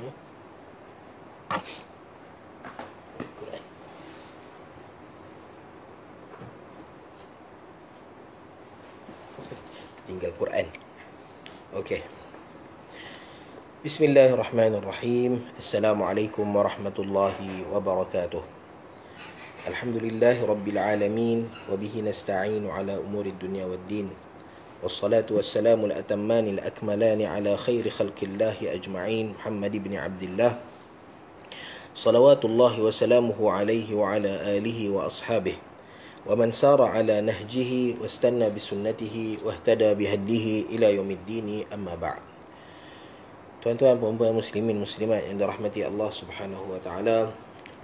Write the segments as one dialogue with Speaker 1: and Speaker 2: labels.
Speaker 1: Okay. Tinggal Quran. Okay. بسم الله الرحمن الرحيم السلام عليكم ورحمة الله وبركاته الحمد لله رب العالمين وبه نستعين على أمور الدنيا والدين والصلاة والسلام الأتمان الأكملان على خير خلق الله أجمعين محمد بن عبد الله صلوات الله وسلامه عليه وعلى آله وأصحابه ومن سار على نهجه واستنى بسنته واهتدى بهديه إلى يوم الدين أما بعد Tuan-tuan, puan-puan, muslimin, muslimat yang dirahmati Allah subhanahu wa ta'ala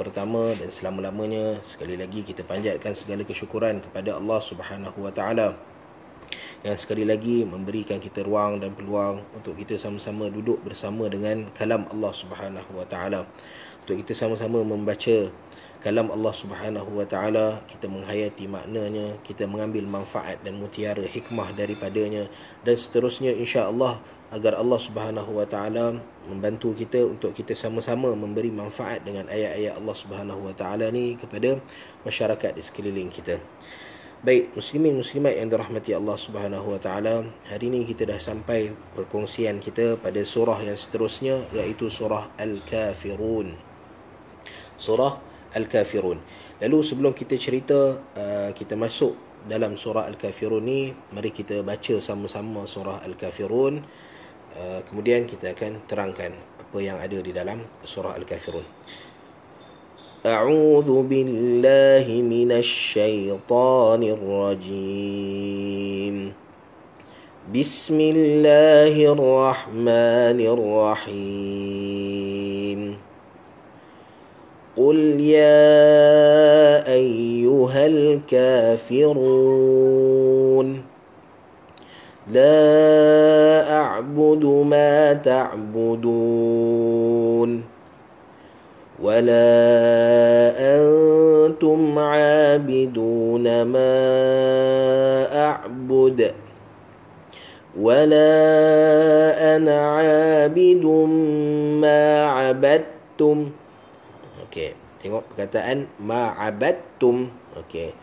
Speaker 1: Pertama dan selama-lamanya, sekali lagi kita panjatkan segala kesyukuran kepada Allah subhanahu wa ta'ala yang sekali lagi memberikan kita ruang dan peluang untuk kita sama-sama duduk bersama dengan kalam Allah Subhanahu Wa Taala. Untuk kita sama-sama membaca kalam Allah Subhanahu Wa Taala, kita menghayati maknanya, kita mengambil manfaat dan mutiara hikmah daripadanya dan seterusnya insya-Allah agar Allah Subhanahu Wa Taala membantu kita untuk kita sama-sama memberi manfaat dengan ayat-ayat Allah Subhanahu Wa Taala ni kepada masyarakat di sekeliling kita. Baik, muslimin muslimat yang dirahmati Allah Subhanahu Wa Taala. Hari ini kita dah sampai perkongsian kita pada surah yang seterusnya iaitu surah Al-Kafirun. Surah Al-Kafirun. Lalu sebelum kita cerita uh, kita masuk dalam surah Al-Kafirun ni, mari kita baca sama-sama surah Al-Kafirun. Uh, kemudian kita akan terangkan apa yang ada di dalam surah Al-Kafirun. أعوذ بالله من الشيطان الرجيم بسم الله الرحمن الرحيم قل يا أيها الكافرون لا أعبد ما تعبدون ولا انتم عابدون ما اعبد ولا انا عابد ما عبدتم اوكي tengok perkataan ma abadtum okey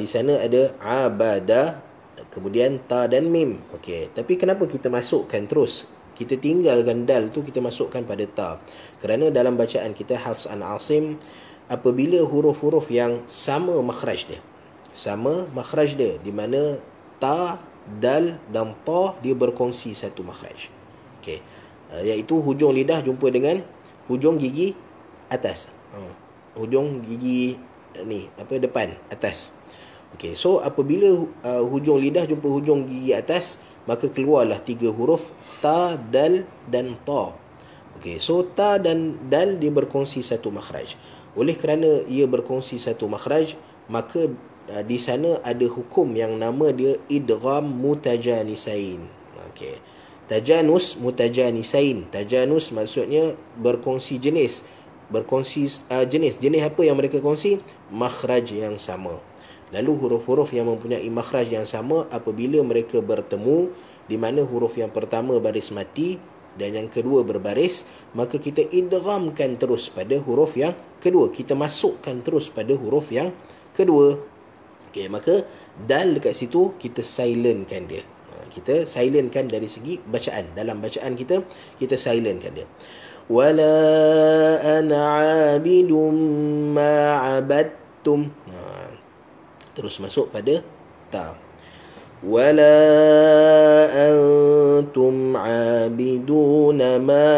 Speaker 1: di sana ada abada kemudian ta dan mim okey tapi kenapa kita masukkan terus kita tinggalkan dal tu kita masukkan pada ta kerana dalam bacaan kita hafs an asim apabila huruf-huruf yang sama makhraj dia sama makhraj dia di mana ta dal dan ta dia berkongsi satu makhraj okey uh, iaitu hujung lidah jumpa dengan hujung gigi atas uh, hujung gigi uh, ni apa depan atas okey so apabila uh, hujung lidah jumpa hujung gigi atas maka keluarlah tiga huruf ta dal dan ta okey so ta dan dal dia berkongsi satu makhraj oleh kerana ia berkongsi satu makhraj maka uh, di sana ada hukum yang nama dia idgham mutajanisain okey tajanus mutajanisain tajanus maksudnya berkongsi jenis berkongsi uh, jenis jenis apa yang mereka kongsi makhraj yang sama Lalu huruf-huruf yang mempunyai makhraj yang sama apabila mereka bertemu di mana huruf yang pertama baris mati dan yang kedua berbaris maka kita idghamkan terus pada huruf yang kedua kita masukkan terus pada huruf yang kedua okey maka dal dekat situ kita silentkan dia ha, kita silentkan dari segi bacaan dalam bacaan kita kita silentkan dia wala ana abidum ma abattum terus masuk pada ta wala antum abidun ma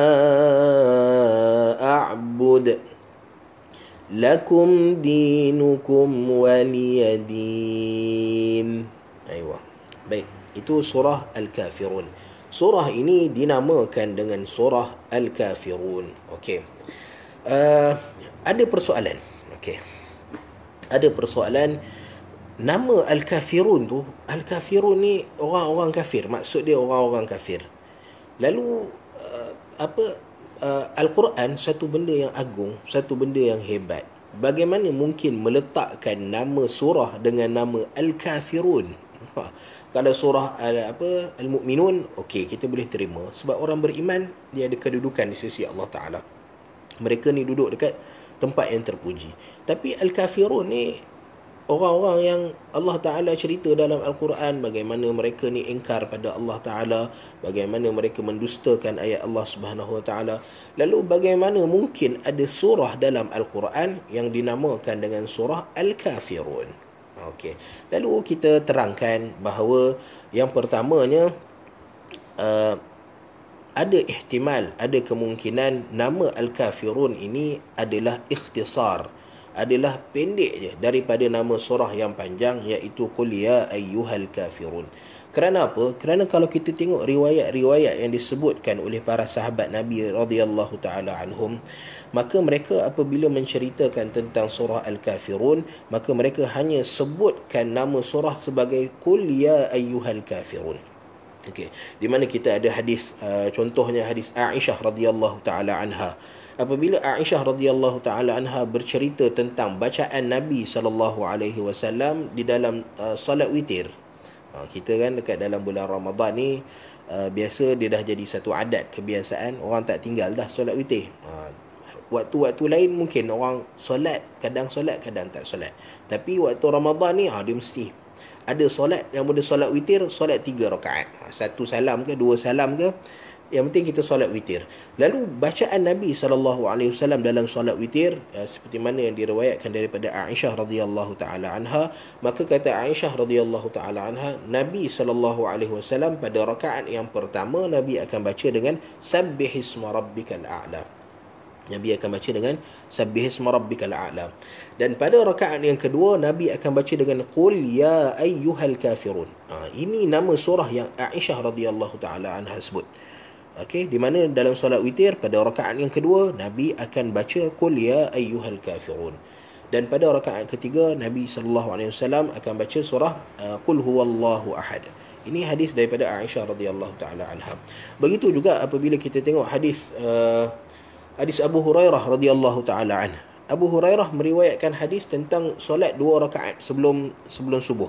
Speaker 1: a'bud lakum dinukum waliyadin aywa baik itu surah al-kafirun surah ini dinamakan dengan surah al-kafirun okey uh, ada persoalan okey ada persoalan uh, Nama Al-Kafirun tu Al-Kafirun ni orang-orang kafir Maksud dia orang-orang kafir Lalu uh, apa uh, Al-Quran satu benda yang agung Satu benda yang hebat Bagaimana mungkin meletakkan nama surah Dengan nama Al-Kafirun ha, Kalau surah uh, apa Al-Mu'minun Okey kita boleh terima Sebab orang beriman Dia ada kedudukan di sisi Allah Ta'ala Mereka ni duduk dekat tempat yang terpuji Tapi Al-Kafirun ni orang-orang yang Allah Ta'ala cerita dalam Al-Quran bagaimana mereka ni engkar pada Allah Ta'ala bagaimana mereka mendustakan ayat Allah Subhanahu Wa Ta'ala lalu bagaimana mungkin ada surah dalam Al-Quran yang dinamakan dengan surah Al-Kafirun Okay, lalu kita terangkan bahawa yang pertamanya uh, ada ihtimal, ada kemungkinan nama Al-Kafirun ini adalah ikhtisar adalah pendek je daripada nama surah yang panjang iaitu Qul ya ayyuhal kafirun. Kerana apa? Kerana kalau kita tengok riwayat-riwayat yang disebutkan oleh para sahabat Nabi radhiyallahu taala anhum, maka mereka apabila menceritakan tentang surah Al-Kafirun, maka mereka hanya sebutkan nama surah sebagai Qul ya ayyuhal kafirun. Okey, di mana kita ada hadis uh, contohnya hadis Aisyah radhiyallahu taala anha apabila Aisyah radhiyallahu taala anha bercerita tentang bacaan Nabi sallallahu alaihi wasallam di dalam uh, solat witir. Uh, kita kan dekat dalam bulan Ramadan ni uh, biasa dia dah jadi satu adat kebiasaan orang tak tinggal dah solat witir. Uh, waktu-waktu lain mungkin orang solat, kadang solat, kadang tak solat. Tapi waktu Ramadhan ni uh, dia mesti ada solat yang boleh solat witir, solat tiga rakaat. satu salam ke, dua salam ke yang penting kita solat witir. Lalu bacaan Nabi SAW dalam solat witir eh, seperti mana yang diriwayatkan daripada Aisyah radhiyallahu taala anha, maka kata Aisyah radhiyallahu taala anha, Nabi SAW pada rakaat yang pertama Nabi akan baca dengan Subbihisma rabbikal a'la. Nabi akan baca dengan Subbihisma rabbikal a'la. Dan pada rakaat yang kedua Nabi akan baca dengan Qul ya ayyuhal kafirun. Ha, ini nama surah yang Aisyah radhiyallahu taala anha sebut. Okey, di mana dalam solat witir pada rakaat yang kedua Nabi akan baca qul ya ayyuhal kafirun. Dan pada rakaat ketiga Nabi sallallahu alaihi wasallam akan baca surah uh, qul huwallahu ahad. Ini hadis daripada Aisyah radhiyallahu taala anha. Begitu juga apabila kita tengok hadis uh, hadis Abu Hurairah radhiyallahu taala anha. Abu Hurairah meriwayatkan hadis tentang solat dua rakaat sebelum sebelum subuh.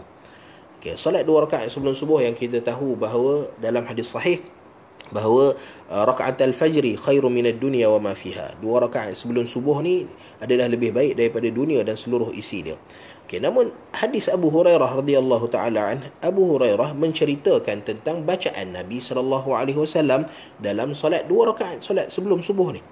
Speaker 1: Okey, solat dua rakaat sebelum subuh yang kita tahu bahawa dalam hadis sahih bahawa uh, rakaat al fajr khairu minad dunya wa ma fiha. Dua rakaat sebelum subuh ni adalah lebih baik daripada dunia dan seluruh isi dia. Okay, namun hadis Abu Hurairah radhiyallahu taala an Abu Hurairah menceritakan tentang bacaan Nabi sallallahu alaihi wasallam dalam solat dua rakaat solat sebelum subuh ni.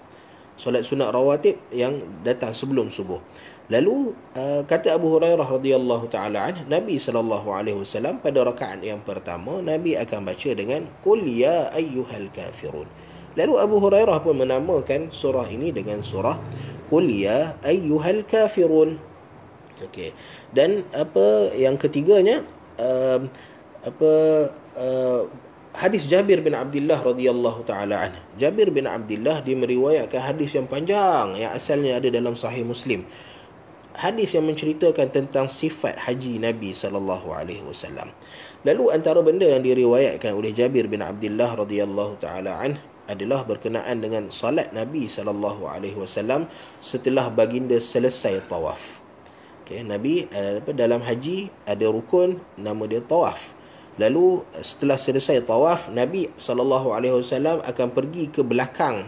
Speaker 1: Solat sunat rawatib yang datang sebelum subuh. Lalu uh, kata Abu Hurairah radhiyallahu taala an Nabi sallallahu alaihi wasallam pada rakaat yang pertama Nabi akan baca dengan qul ya ayyuhal kafirun. Lalu Abu Hurairah pun menamakan surah ini dengan surah qul ya ayyuhal kafirun. Okey. Dan apa yang ketiganya uh, apa uh, hadis Jabir bin Abdullah radhiyallahu taala an. Jabir bin Abdullah dia meriwayatkan hadis yang panjang yang asalnya ada dalam Sahih Muslim hadis yang menceritakan tentang sifat haji Nabi sallallahu alaihi wasallam. Lalu antara benda yang diriwayatkan oleh Jabir bin Abdullah radhiyallahu taala an adalah berkenaan dengan salat Nabi sallallahu alaihi wasallam setelah baginda selesai tawaf. Okay, Nabi eh, apa dalam haji ada rukun nama dia tawaf. Lalu eh, setelah selesai tawaf Nabi sallallahu alaihi wasallam akan pergi ke belakang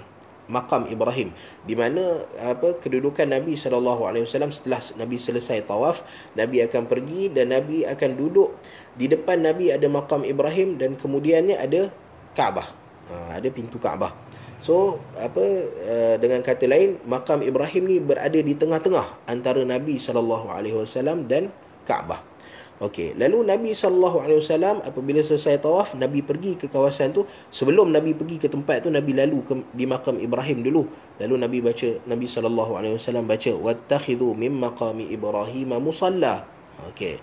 Speaker 1: makam Ibrahim di mana apa kedudukan Nabi saw. setelah Nabi selesai tawaf Nabi akan pergi dan Nabi akan duduk di depan Nabi ada makam Ibrahim dan kemudiannya ada Kaabah ha, ada pintu Kaabah so apa eh, dengan kata lain makam Ibrahim ni berada di tengah-tengah antara Nabi saw dan Kaabah Okey, lalu Nabi saw. apabila selesai tawaf, Nabi pergi ke kawasan tu. Sebelum Nabi pergi ke tempat tu, Nabi lalu ke, di makam Ibrahim dulu. Lalu Nabi baca Nabi saw. baca wattakhidhu min maqami إِبْرَاهِيمَ musalla. Okey.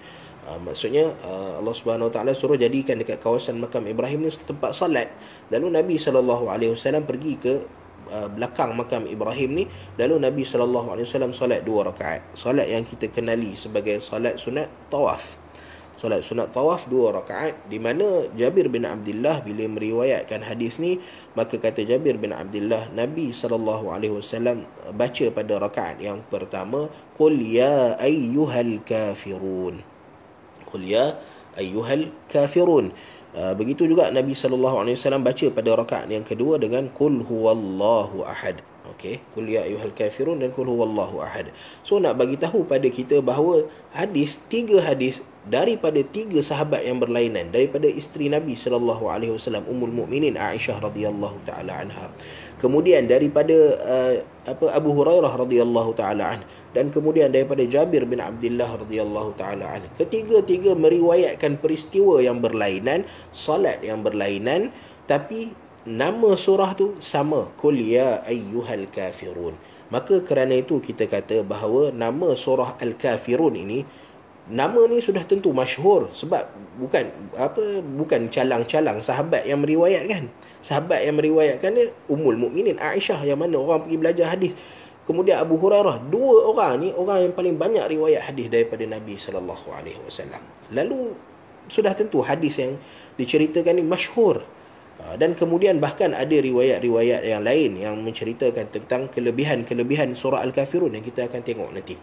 Speaker 1: Uh, maksudnya uh, Allah Subhanahu Wa Taala suruh jadikan dekat kawasan makam Ibrahim ni tempat salat. Lalu Nabi saw. pergi ke uh, belakang makam Ibrahim ni lalu Nabi saw. salat dua rakaat. salat yang kita kenali sebagai salat sunat tawaf solat sunat tawaf dua rakaat di mana Jabir bin Abdullah bila meriwayatkan hadis ni maka kata Jabir bin Abdullah Nabi saw baca pada rakaat yang pertama qul ya ayyuhal kafirun qul ya ayyuhal kafirun ah, begitu juga Nabi saw baca pada rakaat yang kedua dengan qul Allahu ahad Okay, kul ya ayuhal kafirun dan kul huwallahu ahad. So nak bagi tahu pada kita bahawa hadis tiga hadis daripada tiga sahabat yang berlainan daripada isteri Nabi sallallahu alaihi wasallam Ummul Mukminin Aisyah radhiyallahu taala anha kemudian daripada uh, apa Abu Hurairah radhiyallahu taala an dan kemudian daripada Jabir bin Abdullah radhiyallahu taala an ketiga-tiga meriwayatkan peristiwa yang berlainan solat yang berlainan tapi nama surah tu sama qul ya ayyuhal kafirun maka kerana itu kita kata bahawa nama surah al-kafirun ini nama ni sudah tentu masyhur sebab bukan apa bukan calang-calang sahabat yang meriwayatkan sahabat yang meriwayatkan dia ummul mukminin Aisyah yang mana orang pergi belajar hadis kemudian Abu Hurairah dua orang ni orang yang paling banyak riwayat hadis daripada Nabi sallallahu alaihi wasallam lalu sudah tentu hadis yang diceritakan ni masyhur ha, dan kemudian bahkan ada riwayat-riwayat yang lain yang menceritakan tentang kelebihan-kelebihan surah al-kafirun yang kita akan tengok nanti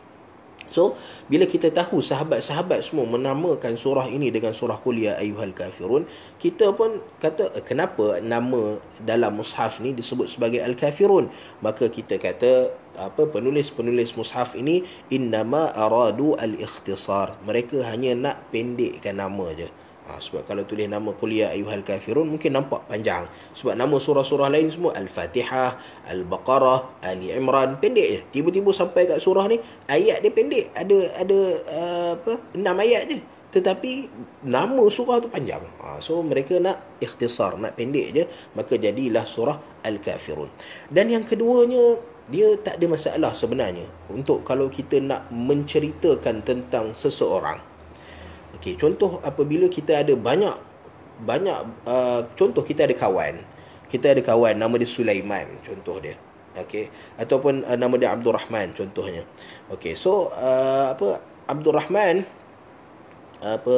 Speaker 1: So, bila kita tahu sahabat-sahabat semua menamakan surah ini dengan surah kuliah ya Ayuhal Kafirun, kita pun kata, eh, kenapa nama dalam mushaf ni disebut sebagai Al-Kafirun? Maka kita kata, apa penulis-penulis mushaf ini, innama aradu al-ikhtisar. Mereka hanya nak pendekkan nama je. Ha, sebab kalau tulis nama kuliah ayuhal kafirun mungkin nampak panjang. Sebab nama surah-surah lain semua Al-Fatihah, Al-Baqarah, Ali Imran pendek je. Tiba-tiba sampai kat surah ni ayat dia pendek. Ada ada uh, apa? Enam ayat je. Tetapi nama surah tu panjang. Ha, so mereka nak ikhtisar, nak pendek je. Maka jadilah surah Al-Kafirun. Dan yang keduanya dia tak ada masalah sebenarnya untuk kalau kita nak menceritakan tentang seseorang Okey, contoh apabila kita ada banyak banyak uh, contoh kita ada kawan. Kita ada kawan nama dia Sulaiman contoh dia. Okey, ataupun uh, nama dia Abdul Rahman contohnya. Okey, so uh, apa Abdul Rahman apa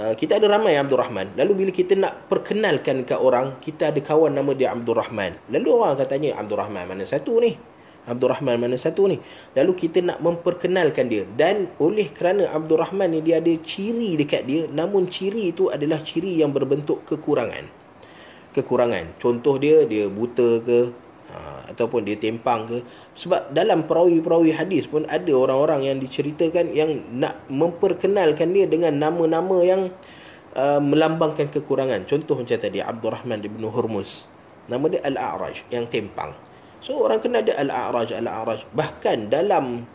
Speaker 1: uh, kita ada ramai Abdul Rahman. Lalu bila kita nak perkenalkan ke orang, kita ada kawan nama dia Abdul Rahman. Lalu orang akan tanya Abdul Rahman mana satu ni? Abdul Rahman mana satu ni Lalu kita nak memperkenalkan dia Dan oleh kerana Abdul Rahman ni Dia ada ciri dekat dia Namun ciri itu adalah ciri yang berbentuk kekurangan Kekurangan Contoh dia, dia buta ke ha, Ataupun dia tempang ke Sebab dalam perawi-perawi hadis pun Ada orang-orang yang diceritakan Yang nak memperkenalkan dia Dengan nama-nama yang uh, Melambangkan kekurangan Contoh macam tadi Abdul Rahman bin Hurmuz Nama dia Al-A'raj Yang tempang So orang kena ada al-a'raj al-a'raj. Bahkan dalam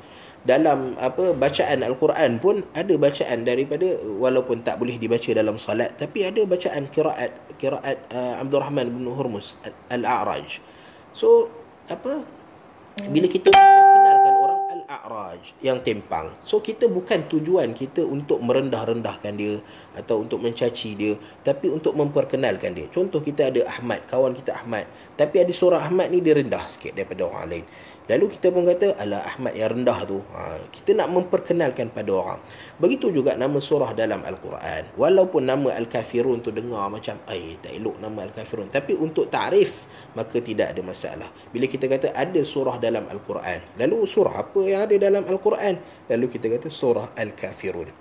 Speaker 1: dalam apa bacaan al-Quran pun ada bacaan daripada walaupun tak boleh dibaca dalam solat tapi ada bacaan qiraat qiraat uh, Abdul Rahman bin Hurmus al-A'raj. So apa bila kita al-a'raj yang tempang. So kita bukan tujuan kita untuk merendah-rendahkan dia atau untuk mencaci dia, tapi untuk memperkenalkan dia. Contoh kita ada Ahmad, kawan kita Ahmad, tapi ada seorang Ahmad ni dia rendah sikit daripada orang lain. Lalu kita pun kata ala Ahmad yang rendah tu. Ha, kita nak memperkenalkan pada orang. Begitu juga nama surah dalam Al-Quran. Walaupun nama Al-Kafirun tu dengar macam eh tak elok nama Al-Kafirun. Tapi untuk tarif maka tidak ada masalah. Bila kita kata ada surah dalam Al-Quran. Lalu surah apa yang ada dalam Al-Quran? Lalu kita kata surah Al-Kafirun.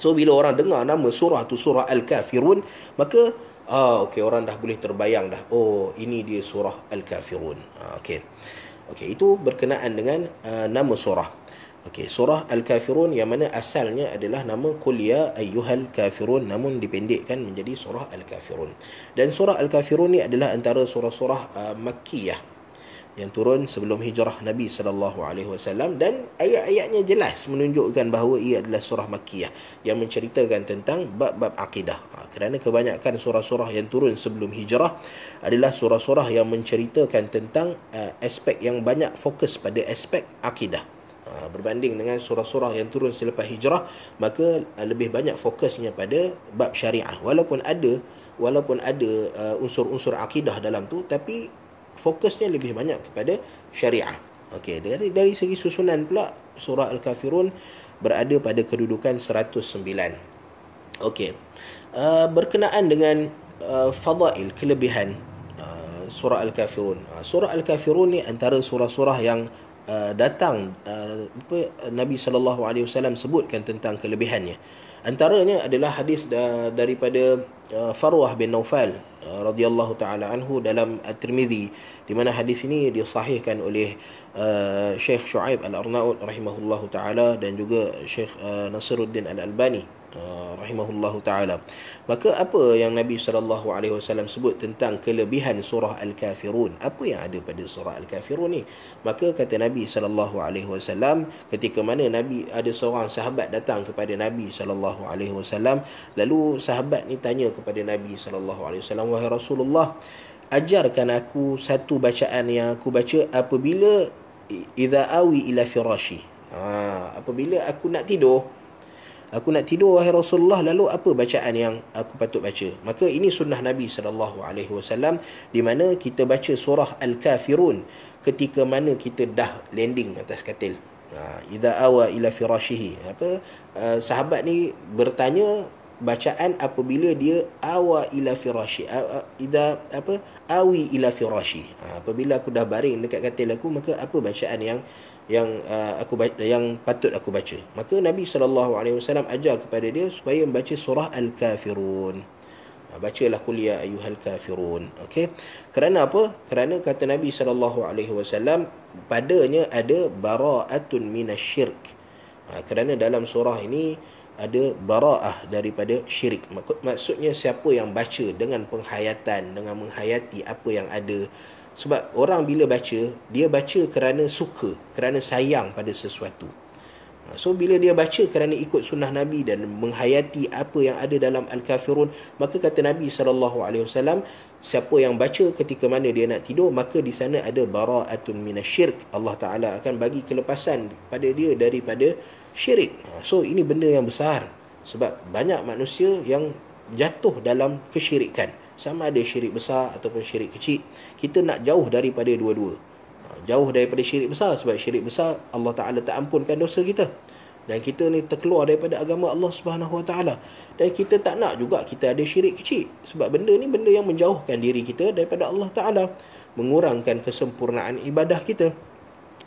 Speaker 1: So bila orang dengar nama surah tu surah Al-Kafirun maka ah oh, okey orang dah boleh terbayang dah oh ini dia surah Al-Kafirun. Ah okey. Okey, itu berkenaan dengan uh, nama surah. Okey, surah Al-Kafirun yang mana asalnya adalah nama Qul ya ayyuhal kafirun namun dipendekkan menjadi surah Al-Kafirun. Dan surah Al-Kafirun ni adalah antara surah-surah uh, Makkiyah yang turun sebelum hijrah Nabi sallallahu alaihi wasallam dan ayat-ayatnya jelas menunjukkan bahawa ia adalah surah makkiyah yang menceritakan tentang bab-bab akidah. Ha, kerana kebanyakan surah-surah yang turun sebelum hijrah adalah surah-surah yang menceritakan tentang ha, aspek yang banyak fokus pada aspek akidah. Ha, berbanding dengan surah-surah yang turun selepas hijrah maka lebih banyak fokusnya pada bab syariah walaupun ada walaupun ada unsur-unsur akidah dalam tu tapi fokusnya lebih banyak kepada syariah. Okey, dari dari segi susunan pula surah Al-Kafirun berada pada kedudukan 109. Okey. Uh, berkenaan dengan uh, fadail kelebihan uh, surah Al-Kafirun. Uh, surah Al-Kafirun ni antara surah-surah yang uh, datang uh, apa Nabi sallallahu alaihi wasallam sebutkan tentang kelebihannya. Uh, antaranya adalah hadis daripada uh, Farwah bin Naufal uh, radhiyallahu taala anhu dalam At-Tirmizi di mana hadis ini disahihkan oleh uh, Syekh Shu'aib Al-Arnaud rahimahullahu taala dan juga Syekh Nasiruddin Al-Albani Ah, rahimahullahu taala maka apa yang nabi sallallahu alaihi wasallam sebut tentang kelebihan surah al-kafirun apa yang ada pada surah al-kafirun ni maka kata nabi sallallahu alaihi wasallam ketika mana nabi ada seorang sahabat datang kepada nabi sallallahu alaihi wasallam lalu sahabat ni tanya kepada nabi sallallahu alaihi wasallam wahai rasulullah ajarkan aku satu bacaan yang aku baca apabila idza awi ila firashi ha apabila aku nak tidur aku nak tidur wahai Rasulullah lalu apa bacaan yang aku patut baca maka ini sunnah Nabi sallallahu alaihi wasallam di mana kita baca surah al-kafirun ketika mana kita dah landing atas katil ha idza awa ila firashihi apa ha, sahabat ni bertanya bacaan apabila dia awa ila firashi ida apa awi ila firashi ha, apabila aku dah baring dekat katil aku maka apa bacaan yang yang uh, aku baca, yang patut aku baca. Maka Nabi saw alaihi wasallam ajar kepada dia supaya membaca surah al-kafirun. Ha, bacalah kuliah ya ayuhal kafirun. okay Kerana apa? Kerana kata Nabi saw alaihi wasallam padanya ada bara'atun minasyirk. Ha, kerana dalam surah ini ada bara'ah daripada syirik. Maksudnya siapa yang baca dengan penghayatan, dengan menghayati apa yang ada sebab orang bila baca dia baca kerana suka kerana sayang pada sesuatu ha, so bila dia baca kerana ikut sunnah nabi dan menghayati apa yang ada dalam al-kafirun maka kata nabi saw, siapa yang baca ketika mana dia nak tidur maka di sana ada bara'atun minasyirk Allah taala akan bagi kelepasan pada dia daripada syirik ha, so ini benda yang besar sebab banyak manusia yang jatuh dalam kesyirikan sama ada syirik besar ataupun syirik kecil kita nak jauh daripada dua-dua ha, jauh daripada syirik besar sebab syirik besar Allah Taala tak ampunkan dosa kita dan kita ni terkeluar daripada agama Allah Subhanahu Wa Taala dan kita tak nak juga kita ada syirik kecil sebab benda ni benda yang menjauhkan diri kita daripada Allah Taala mengurangkan kesempurnaan ibadah kita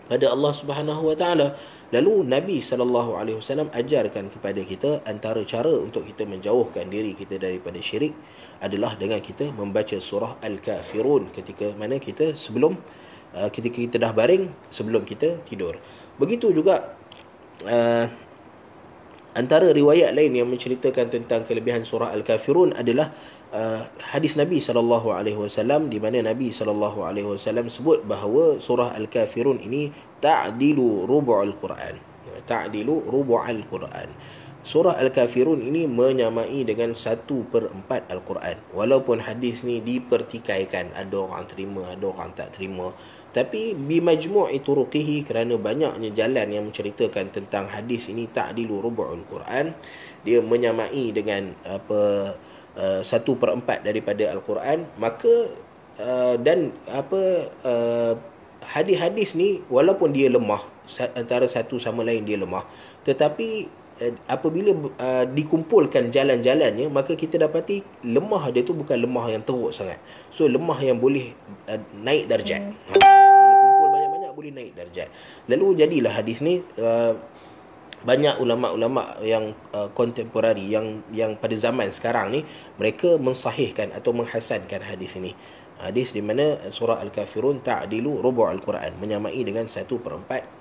Speaker 1: pada Allah Subhanahu Wa Taala Lalu Nabi saw ajarkan kepada kita antara cara untuk kita menjauhkan diri kita daripada syirik adalah dengan kita membaca surah Al-Kafirun ketika mana kita sebelum uh, ketika kita dah baring sebelum kita tidur. Begitu juga uh, antara riwayat lain yang menceritakan tentang kelebihan surah Al-Kafirun adalah uh, hadis Nabi sallallahu alaihi wasallam di mana Nabi sallallahu alaihi wasallam sebut bahawa surah al-kafirun ini ta'dilu rubu'ul Quran. Ta'dilu rubu'ul Quran. Surah Al-Kafirun ini menyamai dengan satu per 4 Al-Quran. Walaupun hadis ni dipertikaikan. Ada orang terima, ada orang tak terima. Tapi bimajmu' itu ruqihi kerana banyaknya jalan yang menceritakan tentang hadis ini ta'dilu rubu'ul Quran. Dia menyamai dengan apa Uh, satu per empat daripada Al-Quran maka uh, dan apa uh, hadis-hadis ni walaupun dia lemah antara satu sama lain dia lemah tetapi uh, apabila uh, dikumpulkan jalan-jalannya maka kita dapati lemah dia tu bukan lemah yang teruk sangat so lemah yang boleh uh, naik darjat hmm. ha. kumpul banyak-banyak boleh naik darjat lalu jadilah hadis ni uh, banyak ulama-ulama yang uh, kontemporari uh, yang yang pada zaman sekarang ni mereka mensahihkan atau menghasankan hadis ini hadis di mana uh, surah al-kafirun ta'dilu rubu' al-Quran menyamai dengan 1/4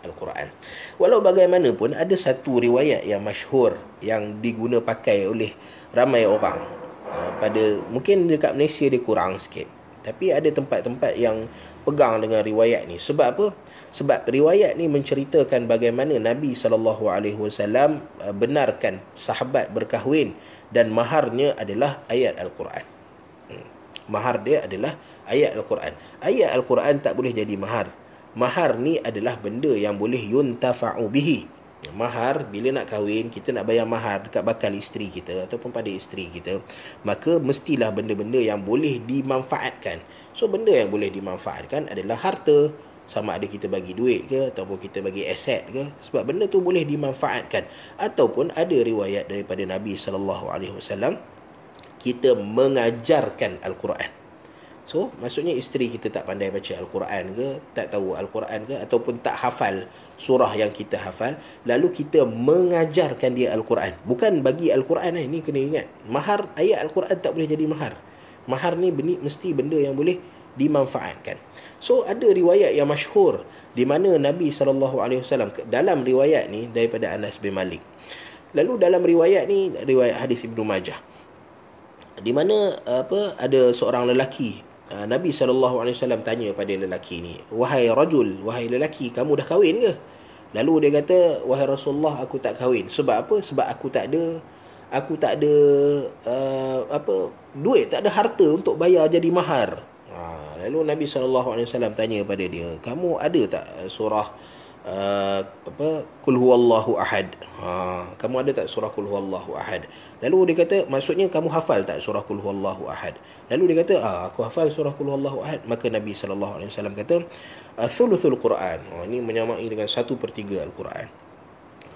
Speaker 1: al-Quran. Walau bagaimanapun ada satu riwayat yang masyhur yang diguna pakai oleh ramai orang. Uh, pada mungkin dekat Malaysia dia kurang sikit. Tapi ada tempat-tempat yang pegang dengan riwayat ni. Sebab apa? Sebab riwayat ni menceritakan bagaimana Nabi SAW uh, benarkan sahabat berkahwin dan maharnya adalah ayat Al-Quran. Hmm. Mahar dia adalah ayat Al-Quran. Ayat Al-Quran tak boleh jadi mahar. Mahar ni adalah benda yang boleh yuntafa'u bihi. Ya, mahar bila nak kahwin kita nak bayar mahar dekat bakal isteri kita ataupun pada isteri kita maka mestilah benda-benda yang boleh dimanfaatkan so benda yang boleh dimanfaatkan adalah harta sama ada kita bagi duit ke ataupun kita bagi aset ke sebab benda tu boleh dimanfaatkan ataupun ada riwayat daripada Nabi sallallahu alaihi wasallam kita mengajarkan al-Quran So, maksudnya isteri kita tak pandai baca Al-Quran ke, tak tahu Al-Quran ke, ataupun tak hafal surah yang kita hafal. Lalu kita mengajarkan dia Al-Quran. Bukan bagi Al-Quran eh. Lah, ni kena ingat. Mahar, ayat Al-Quran tak boleh jadi mahar. Mahar ni beni, mesti benda yang boleh dimanfaatkan. So, ada riwayat yang masyhur di mana Nabi SAW dalam riwayat ni daripada Anas bin Malik. Lalu dalam riwayat ni, riwayat hadis Ibn Majah di mana apa ada seorang lelaki Ah, Nabi SAW tanya pada lelaki ni Wahai rajul, wahai lelaki, kamu dah kahwin ke? Lalu dia kata, wahai Rasulullah aku tak kahwin Sebab apa? Sebab aku tak ada Aku tak ada uh, apa duit, tak ada harta untuk bayar jadi mahar ha, Lalu Nabi SAW tanya pada dia Kamu ada tak surah uh, uh, apa kul huwallahu ahad ha kamu ada tak surah kul huwallahu ahad lalu dia kata maksudnya kamu hafal tak surah kul huwallahu ahad lalu dia kata ah aku hafal surah kul huwallahu ahad maka nabi sallallahu alaihi wasallam kata ah, thuluthul quran oh ini menyamai dengan 1/3 al-quran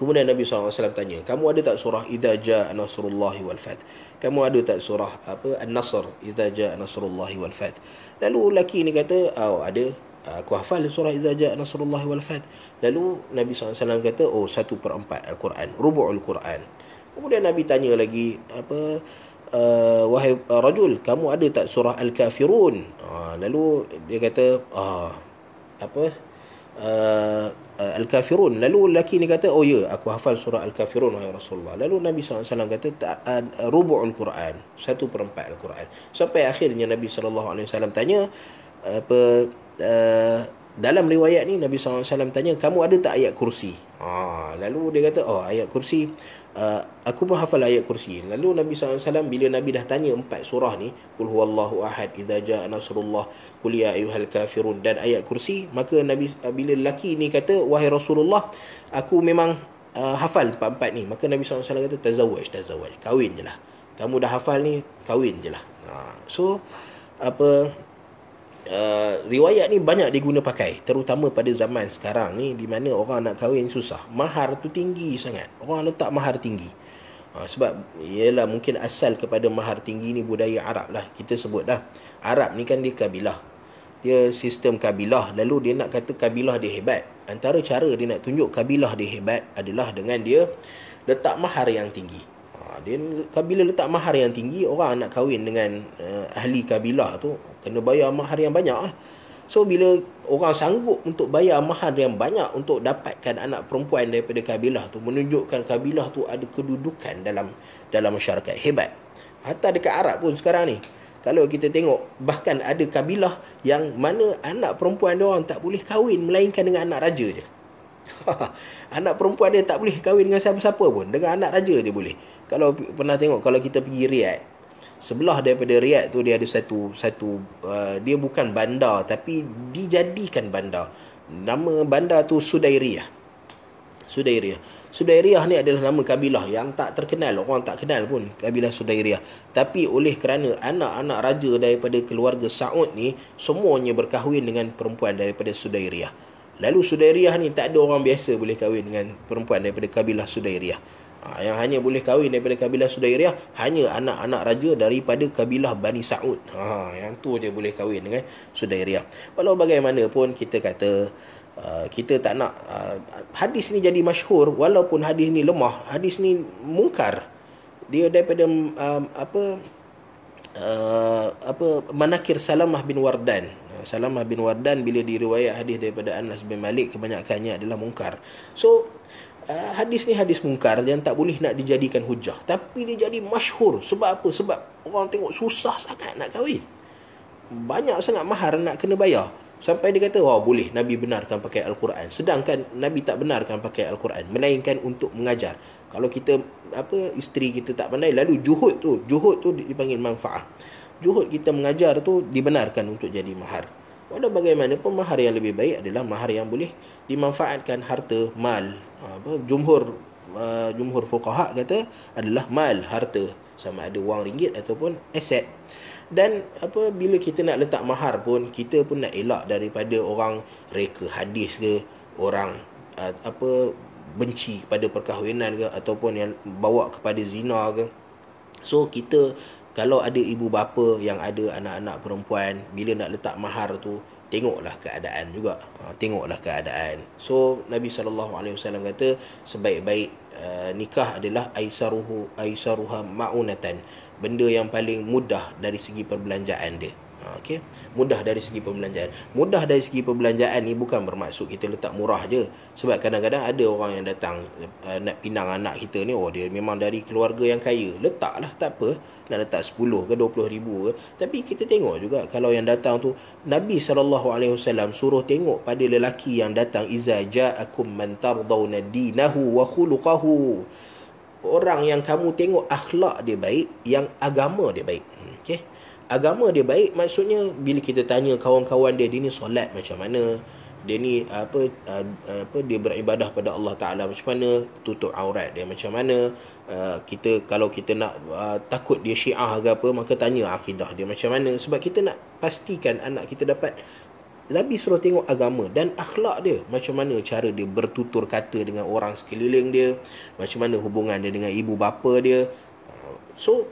Speaker 1: Kemudian Nabi SAW tanya, kamu ada tak surah ida ja Nasrullahi Wal Fat? Kamu ada tak surah apa An-Nasr Iza Ja'a Nasrullahi Wal Fat? Lalu lelaki ni kata, oh, ada. Ah, aku hafal surah izaja nasrullah wal fath lalu nabi SAW kata oh satu per empat al-Quran rubuul Quran kemudian nabi tanya lagi apa uh, wahai uh, rajul kamu ada tak surah al-kafirun uh, lalu dia kata ah uh, apa uh, uh, al-kafirun lalu lelaki ni kata oh ya aku hafal surah al-kafirun wahai rasulullah lalu nabi SAW kata tak uh, rubuul Quran satu per empat al-Quran sampai akhirnya nabi SAW tanya apa Uh, dalam riwayat ni Nabi SAW tanya kamu ada tak ayat kursi ha, lalu dia kata oh ayat kursi uh, aku pun hafal ayat kursi lalu Nabi SAW bila Nabi dah tanya empat surah ni kul huwallahu ahad idha ja'a nasrullah kul ya ayuhal kafirun dan ayat kursi maka Nabi uh, bila lelaki ni kata wahai Rasulullah aku memang uh, hafal empat-empat ni maka Nabi SAW kata tazawaj tazawaj kawin je lah kamu dah hafal ni kawin je lah ha, so apa Uh, riwayat ni banyak diguna pakai terutama pada zaman sekarang ni di mana orang nak kahwin susah mahar tu tinggi sangat orang letak mahar tinggi ha, sebab ialah mungkin asal kepada mahar tinggi ni budaya Arab lah kita sebut dah Arab ni kan dia kabilah dia sistem kabilah lalu dia nak kata kabilah dia hebat antara cara dia nak tunjuk kabilah dia hebat adalah dengan dia letak mahar yang tinggi dia kabilah letak mahar yang tinggi orang nak kahwin dengan uh, ahli kabilah tu kena bayar mahar yang banyak lah. so bila orang sanggup untuk bayar mahar yang banyak untuk dapatkan anak perempuan daripada kabilah tu menunjukkan kabilah tu ada kedudukan dalam dalam masyarakat hebat hatta dekat Arab pun sekarang ni kalau kita tengok bahkan ada kabilah yang mana anak perempuan dia orang tak boleh kahwin melainkan dengan anak raja je Anak perempuan dia tak boleh kahwin dengan siapa-siapa pun Dengan anak raja dia boleh Kalau pernah tengok Kalau kita pergi Riyadh Sebelah daripada Riyadh tu Dia ada satu satu uh, Dia bukan bandar Tapi dijadikan bandar Nama bandar tu Sudairiyah Sudairiyah Sudairiyah ni adalah nama kabilah Yang tak terkenal Orang tak kenal pun Kabilah Sudairiyah Tapi oleh kerana Anak-anak raja daripada keluarga Saud ni Semuanya berkahwin dengan perempuan Daripada Sudairiyah Lalu Sudairiyah ni tak ada orang biasa boleh kahwin dengan perempuan daripada kabilah Sudairiyah. Ha, yang hanya boleh kahwin daripada kabilah Sudairiyah hanya anak-anak raja daripada kabilah Bani Saud. Ha, yang tu je boleh kahwin dengan Sudairiyah. Walau bagaimanapun kita kata uh, kita tak nak uh, hadis ni jadi masyhur walaupun hadis ni lemah, hadis ni mungkar. Dia daripada uh, apa uh, apa Manakir Salamah bin Wardan. Salamah bin Wardan bila diriwayat hadis daripada Anas bin Malik kebanyakannya adalah mungkar. So uh, hadis ni hadis mungkar yang tak boleh nak dijadikan hujah tapi dia jadi masyhur sebab apa? Sebab orang tengok susah sangat nak kahwin. Banyak sangat mahar nak kena bayar. Sampai dia kata, wah oh, boleh Nabi benarkan pakai Al-Quran. Sedangkan Nabi tak benarkan pakai Al-Quran. Melainkan untuk mengajar. Kalau kita, apa, isteri kita tak pandai. Lalu juhud tu, juhud tu dipanggil manfaat. Ah juhud kita mengajar tu dibenarkan untuk jadi mahar. Walau bagaimanapun mahar yang lebih baik adalah mahar yang boleh dimanfaatkan harta mal. Apa jumhur uh, jumhur fuqaha kata adalah mal harta sama ada wang ringgit ataupun aset. Dan apa bila kita nak letak mahar pun kita pun nak elak daripada orang reka hadis ke orang uh, apa benci kepada perkahwinan ke ataupun yang bawa kepada zina ke. So kita kalau ada ibu bapa yang ada anak-anak perempuan bila nak letak mahar tu tengoklah keadaan juga ha, tengoklah keadaan so nabi saw. alaihi kata sebaik-baik uh, nikah adalah aisaruhu aisaruha maunatan benda yang paling mudah dari segi perbelanjaan dia ha, okey mudah dari segi perbelanjaan mudah dari segi perbelanjaan ni bukan bermaksud kita letak murah je sebab kadang-kadang ada orang yang datang uh, nak pinang anak kita ni oh dia memang dari keluarga yang kaya letaklah tak apa nak letak 10 ke 20 ribu ke tapi kita tengok juga kalau yang datang tu Nabi SAW suruh tengok pada lelaki yang datang iza ja'akum man tardawna dinahu wa khuluqahu orang yang kamu tengok akhlak dia baik yang agama dia baik hmm, okay? agama dia baik maksudnya bila kita tanya kawan-kawan dia dia ni solat macam mana dia ni apa eh, apa dia beribadah pada Allah Taala macam mana tutup aurat dia macam mana eh, kita kalau kita nak eh, takut dia syiah ke apa maka tanya akidah dia macam mana sebab kita nak pastikan anak kita dapat Nabi suruh tengok agama dan akhlak dia macam mana cara dia bertutur kata dengan orang sekeliling dia macam mana hubungan dia dengan ibu bapa dia so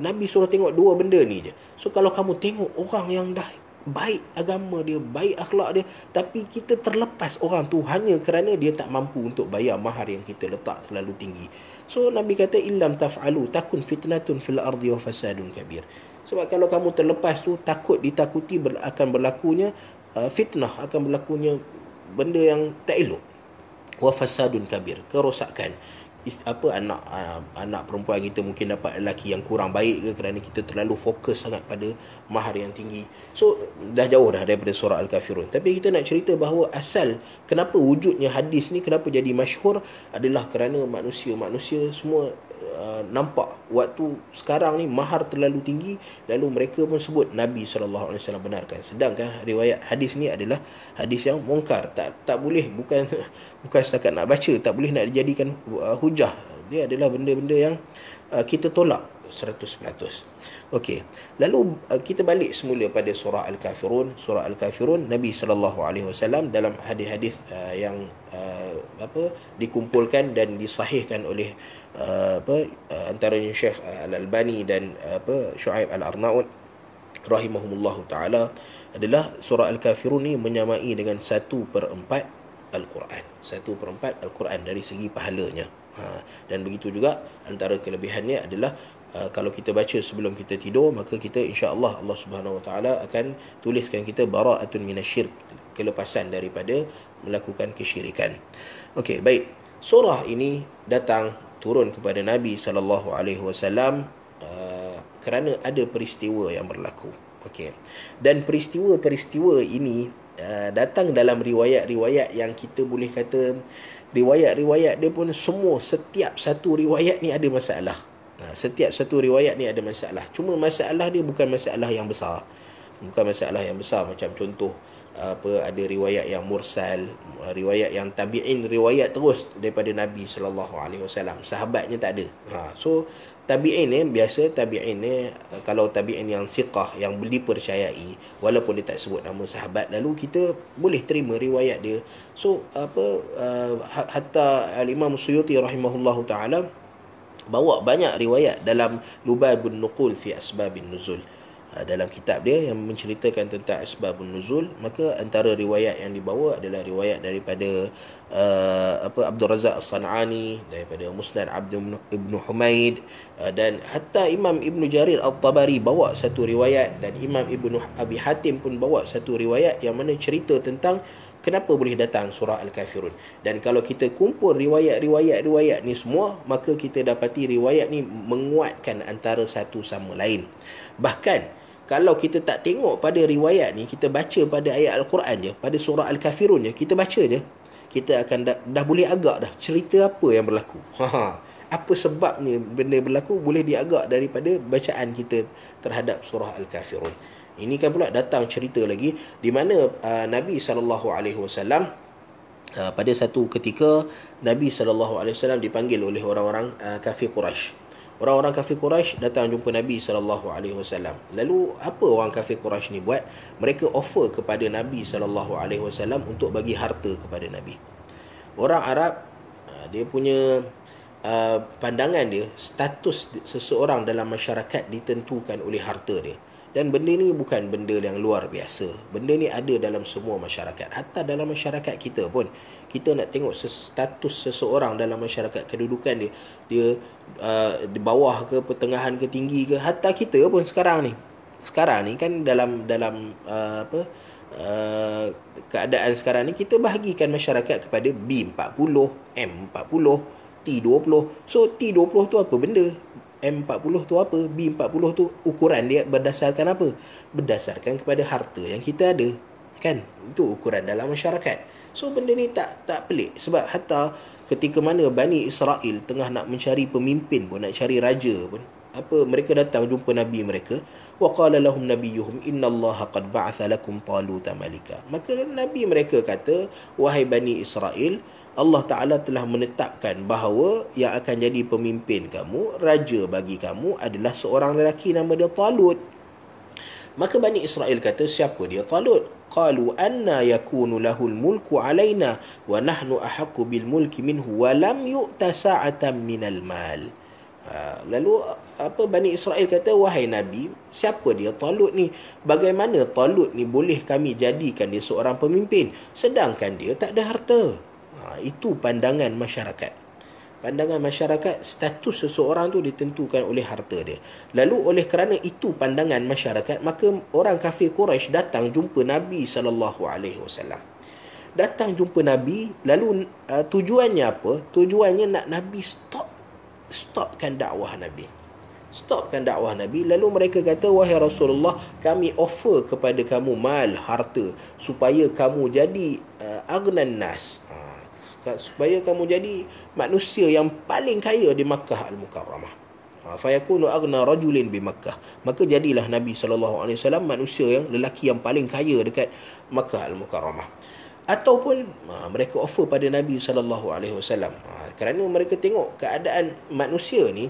Speaker 1: Nabi suruh tengok dua benda ni je. So kalau kamu tengok orang yang dah baik agama dia, baik akhlak dia tapi kita terlepas orang tu hanya kerana dia tak mampu untuk bayar mahar yang kita letak terlalu tinggi. So Nabi kata illam taf'alu takun fitnatun fil ardi wa fasadun kabir. Sebab kalau kamu terlepas tu takut ditakuti akan berlakunya uh, fitnah, akan berlakunya benda yang tak elok. Wa fasadun kabir, kerosakan ist, apa anak uh, anak perempuan kita mungkin dapat lelaki yang kurang baik ke kerana kita terlalu fokus sangat pada mahar yang tinggi. So dah jauh dah daripada surah al-kafirun. Tapi kita nak cerita bahawa asal kenapa wujudnya hadis ni kenapa jadi masyhur adalah kerana manusia-manusia semua Uh, nampak waktu sekarang ni mahar terlalu tinggi lalu mereka pun sebut Nabi saw benarkan sedangkan riwayat hadis ni adalah hadis yang mongkar, tak tak boleh bukan bukan setakat nak baca tak boleh nak dijadikan uh, hujah dia adalah benda-benda yang uh, kita tolak 100%. Okey. Lalu uh, kita balik semula pada surah Al-Kafirun. Surah Al-Kafirun Nabi sallallahu alaihi wasallam dalam hadis-hadis uh, yang uh, apa dikumpulkan dan disahihkan oleh uh, apa uh, antaranya Syekh uh, Al-Albani dan uh, apa Shu'aib Al-Arnaud Rahimahumullah taala adalah surah Al-Kafirun ni menyamai dengan 1/4 Al-Quran. 1/4 Al-Quran dari segi pahalanya. Ha, dan begitu juga antara kelebihannya adalah Uh, kalau kita baca sebelum kita tidur maka kita insya-Allah Allah Subhanahu Wa Taala akan tuliskan kita bara'atun minasyirk kelepasan daripada melakukan kesyirikan. Okey, baik. Surah ini datang turun kepada Nabi sallallahu alaihi wasallam uh, kerana ada peristiwa yang berlaku. Okey. Dan peristiwa-peristiwa ini uh, datang dalam riwayat-riwayat yang kita boleh kata riwayat-riwayat dia pun semua setiap satu riwayat ni ada masalah. Ha, setiap satu riwayat ni ada masalah cuma masalah dia bukan masalah yang besar bukan masalah yang besar macam contoh apa ada riwayat yang mursal riwayat yang tabiin riwayat terus daripada nabi saw. sahabatnya tak ada ha so tabiin ni biasa tabiin ni kalau tabiin yang siqah yang dipercayai walaupun dia tak sebut nama sahabat lalu kita boleh terima riwayat dia so apa uh, hatta al imam suyuti rahimahullahu taala bawa banyak riwayat dalam Lubay bin Nukul fi Asbabin Nuzul ah, dalam kitab dia yang menceritakan tentang asbabun nuzul maka antara riwayat yang dibawa adalah riwayat daripada uh, apa Abdul Razak As-Sanani daripada Musnad Abdul Ibnu Humaid uh, dan hatta Imam Ibn Jarir Al-Tabari bawa satu riwayat dan Imam Ibn Abi Hatim pun bawa satu riwayat yang mana cerita tentang uh, kenapa boleh datang surah Al-Kafirun dan kalau kita kumpul riwayat-riwayat riwayat ni semua maka kita dapati riwayat ni menguatkan antara satu sama lain bahkan kalau kita tak tengok pada riwayat ni kita baca pada ayat Al-Quran je pada surah Al-Kafirun je kita baca je kita akan dah, dah boleh agak dah cerita apa yang berlaku ha, ha apa sebabnya benda berlaku boleh diagak daripada bacaan kita terhadap surah Al-Kafirun. Ini kan pula datang cerita lagi di mana uh, Nabi saw alaihi uh, pada satu ketika Nabi saw dipanggil oleh orang-orang uh, kafir Quraisy. Orang-orang kafir Quraisy datang jumpa Nabi saw. Lalu apa orang kafir Quraisy ni buat? Mereka offer kepada Nabi saw untuk bagi harta kepada Nabi. Orang Arab uh, dia punya uh, pandangan dia status seseorang dalam masyarakat ditentukan oleh harta dia. Dan benda ni bukan benda yang luar biasa. Benda ni ada dalam semua masyarakat. Hatta dalam masyarakat kita pun. Kita nak tengok status seseorang dalam masyarakat. Kedudukan dia. Dia uh, di bawah ke, pertengahan ke, tinggi ke. Hatta kita pun sekarang ni. Sekarang ni kan dalam dalam uh, apa uh, keadaan sekarang ni. Kita bahagikan masyarakat kepada B40, M40, T20. So T20 tu apa benda? M40 tu apa, B40 tu ukuran dia berdasarkan apa? Berdasarkan kepada harta yang kita ada. Kan? Itu ukuran dalam masyarakat. So benda ni tak tak pelik sebab hatta ketika mana Bani Israel tengah nak mencari pemimpin pun, nak cari raja pun, apa mereka datang jumpa nabi mereka wa qala lahum nabiyuhum innallaha qad ba'atha lakum talut malika maka nabi mereka kata wahai bani israel Allah Ta'ala telah menetapkan bahawa yang akan jadi pemimpin kamu, raja bagi kamu adalah seorang lelaki nama dia Talut. Maka Bani Israel kata, siapa dia Talut? Qalu anna yakunu lahul mulku alaina wa nahnu ahaku bil mulki minhu walam lam yu'ta sa'atan minal mal. Ha, lalu apa Bani Israel kata, wahai Nabi, siapa dia Talut ni? Bagaimana Talut ni boleh kami jadikan dia seorang pemimpin sedangkan dia tak ada harta? ha, itu pandangan masyarakat pandangan masyarakat status seseorang tu ditentukan oleh harta dia lalu oleh kerana itu pandangan masyarakat maka orang kafir Quraisy datang jumpa Nabi sallallahu alaihi wasallam datang jumpa Nabi lalu uh, tujuannya apa tujuannya nak Nabi stop stopkan dakwah Nabi stopkan dakwah Nabi lalu mereka kata wahai Rasulullah kami offer kepada kamu mal harta supaya kamu jadi uh, agnan nas supaya kamu jadi manusia yang paling kaya di Makkah Al-Mukarramah. Ha, fayakunu agna rajulin bi Makkah. Maka jadilah Nabi SAW manusia yang lelaki yang paling kaya dekat Makkah Al-Mukarramah. Ataupun ha, mereka offer pada Nabi SAW. Ha, kerana mereka tengok keadaan manusia ni,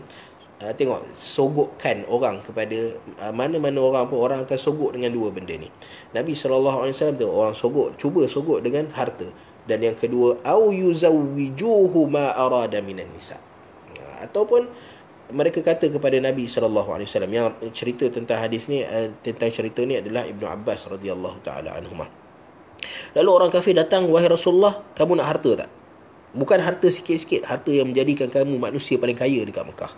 Speaker 1: tengok sogokkan orang kepada mana-mana orang pun orang akan sogok dengan dua benda ni. Nabi SAW tengok orang sogok, cuba sogok dengan harta dan yang kedua au yuzawwijuhu ma arada minan nisa ha, ataupun mereka kata kepada Nabi saw yang cerita tentang hadis ni eh, tentang cerita ni adalah Ibnu Abbas radhiyallahu taala anhumah lalu orang kafir datang wahai Rasulullah kamu nak harta tak bukan harta sikit-sikit harta yang menjadikan kamu manusia paling kaya dekat Mekah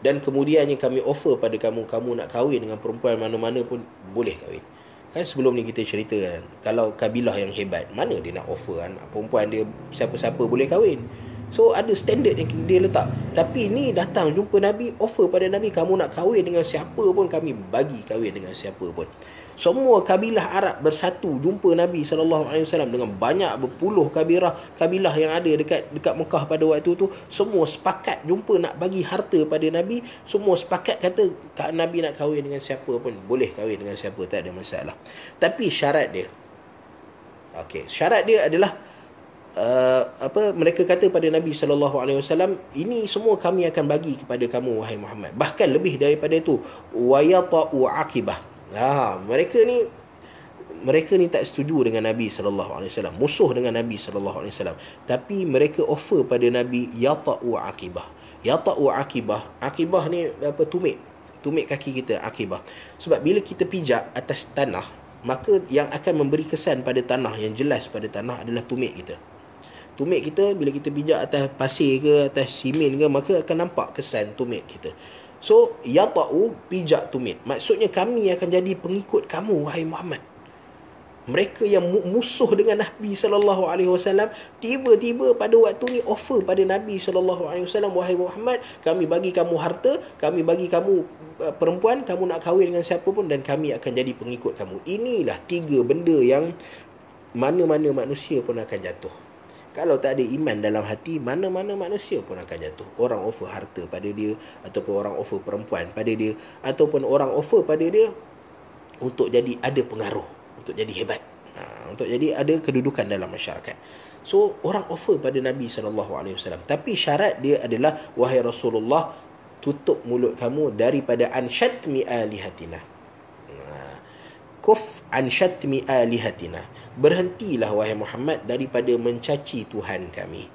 Speaker 1: dan kemudiannya kami offer pada kamu kamu nak kahwin dengan perempuan mana-mana pun boleh kahwin Kan sebelum ni kita cerita kan Kalau kabilah yang hebat Mana dia nak offer kan Perempuan dia Siapa-siapa boleh kahwin So ada standard yang dia letak Tapi ni datang jumpa Nabi Offer pada Nabi Kamu nak kahwin dengan siapa pun Kami bagi kahwin dengan siapa pun semua kabilah Arab bersatu jumpa Nabi saw dengan banyak berpuluh kabilah kabilah yang ada dekat dekat Mekah pada waktu itu semua sepakat jumpa nak bagi harta pada Nabi, semua sepakat kata Nabi nak kahwin dengan siapa pun boleh kahwin dengan siapa tak ada masalah. Tapi syarat dia okay syarat dia adalah uh, apa mereka kata pada Nabi saw ini semua kami akan bagi kepada kamu wahai Muhammad bahkan lebih daripada itu wayata'u akibah Ha, mereka ni mereka ni tak setuju dengan Nabi sallallahu alaihi wasallam, musuh dengan Nabi sallallahu alaihi wasallam. Tapi mereka offer pada Nabi yata'u akibah. Yata'u akibah, akibah ni apa tumit. Tumit kaki kita akibah. Sebab bila kita pijak atas tanah, maka yang akan memberi kesan pada tanah yang jelas pada tanah adalah tumit kita. Tumit kita bila kita pijak atas pasir ke atas simen ke maka akan nampak kesan tumit kita. So, yata'u pijak tumit. Maksudnya kami akan jadi pengikut kamu, wahai Muhammad. Mereka yang musuh dengan Nabi sallallahu alaihi wasallam tiba-tiba pada waktu ni offer pada Nabi sallallahu alaihi wasallam wahai Muhammad kami bagi kamu harta kami bagi kamu uh, perempuan kamu nak kahwin dengan siapa pun dan kami akan jadi pengikut kamu inilah tiga benda yang mana-mana manusia pun akan jatuh kalau tak ada iman dalam hati, mana-mana manusia pun akan jatuh. Orang offer harta pada dia, ataupun orang offer perempuan pada dia, ataupun orang offer pada dia untuk jadi ada pengaruh, untuk jadi hebat, ha, untuk jadi ada kedudukan dalam masyarakat. So, orang offer pada Nabi SAW. Tapi syarat dia adalah, Wahai Rasulullah, tutup mulut kamu daripada ansyatmi alihatina. Ha, kuf ansyatmi alihatina berhentilah wahai Muhammad daripada mencaci Tuhan kami.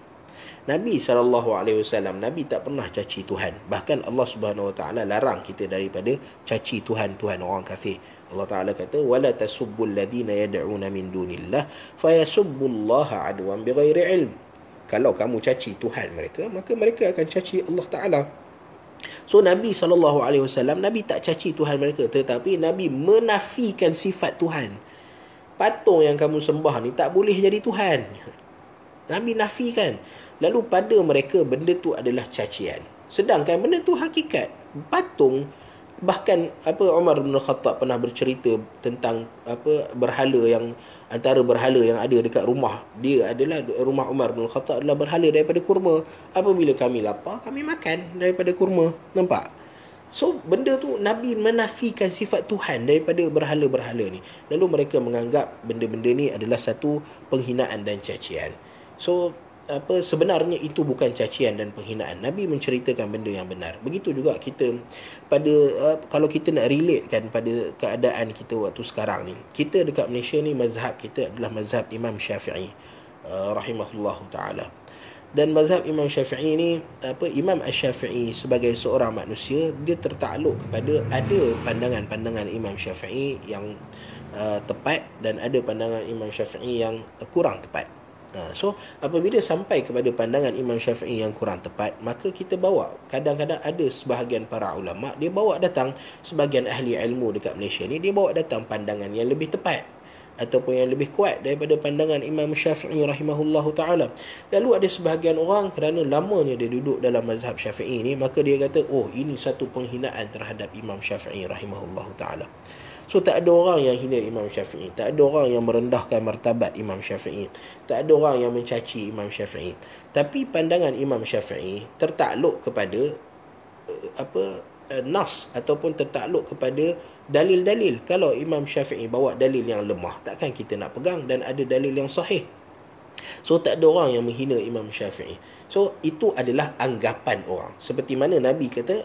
Speaker 1: Nabi saw. Nabi tak pernah caci Tuhan. Bahkan Allah Subhanahu wa taala larang kita daripada caci Tuhan-tuhan orang kafir. Allah Taala kata wala tasubbul ladina yad'una min dunillah fayasubbullaha adwan bighairi ilm. Kalau kamu caci Tuhan mereka, maka mereka akan caci Allah Taala. So Nabi saw. Nabi tak caci Tuhan mereka tetapi Nabi menafikan sifat Tuhan patung yang kamu sembah ni tak boleh jadi Tuhan. Nabi nafi kan. Lalu pada mereka benda tu adalah cacian. Sedangkan benda tu hakikat. Patung bahkan apa Umar bin Khattab pernah bercerita tentang apa berhala yang antara berhala yang ada dekat rumah dia adalah rumah Umar bin Khattab adalah berhala daripada kurma apabila kami lapar kami makan daripada kurma nampak So benda tu Nabi menafikan sifat Tuhan daripada berhala-berhala ni. Lalu mereka menganggap benda-benda ni adalah satu penghinaan dan cacian. So apa sebenarnya itu bukan cacian dan penghinaan. Nabi menceritakan benda yang benar. Begitu juga kita pada uh, kalau kita nak relate kan pada keadaan kita waktu sekarang ni. Kita dekat Malaysia ni mazhab kita adalah mazhab Imam Syafi'i uh, rahimahullahu taala dan mazhab Imam Syafi'i ni apa Imam Asy-Syafi'i sebagai seorang manusia dia tertakluk kepada ada pandangan-pandangan Imam Syafi'i yang uh, tepat dan ada pandangan Imam Syafi'i yang uh, kurang tepat. Uh, so apabila sampai kepada pandangan Imam Syafi'i yang kurang tepat maka kita bawa kadang-kadang ada sebahagian para ulama dia bawa datang sebahagian ahli ilmu dekat Malaysia ni dia bawa datang pandangan yang lebih tepat ataupun yang lebih kuat daripada pandangan Imam Syafi'i rahimahullahu taala. Lalu ada sebahagian orang kerana lamanya dia duduk dalam mazhab Syafi'i ni maka dia kata oh ini satu penghinaan terhadap Imam Syafi'i rahimahullahu taala. So tak ada orang yang hina Imam Syafi'i, tak ada orang yang merendahkan martabat Imam Syafi'i, tak ada orang yang mencaci Imam Syafi'i. Tapi pandangan Imam Syafi'i tertakluk kepada eh, apa eh, nas ataupun tertakluk kepada dalil-dalil kalau Imam Syafi'i bawa dalil yang lemah takkan kita nak pegang dan ada dalil yang sahih so tak ada orang yang menghina Imam Syafi'i so itu adalah anggapan orang seperti mana Nabi kata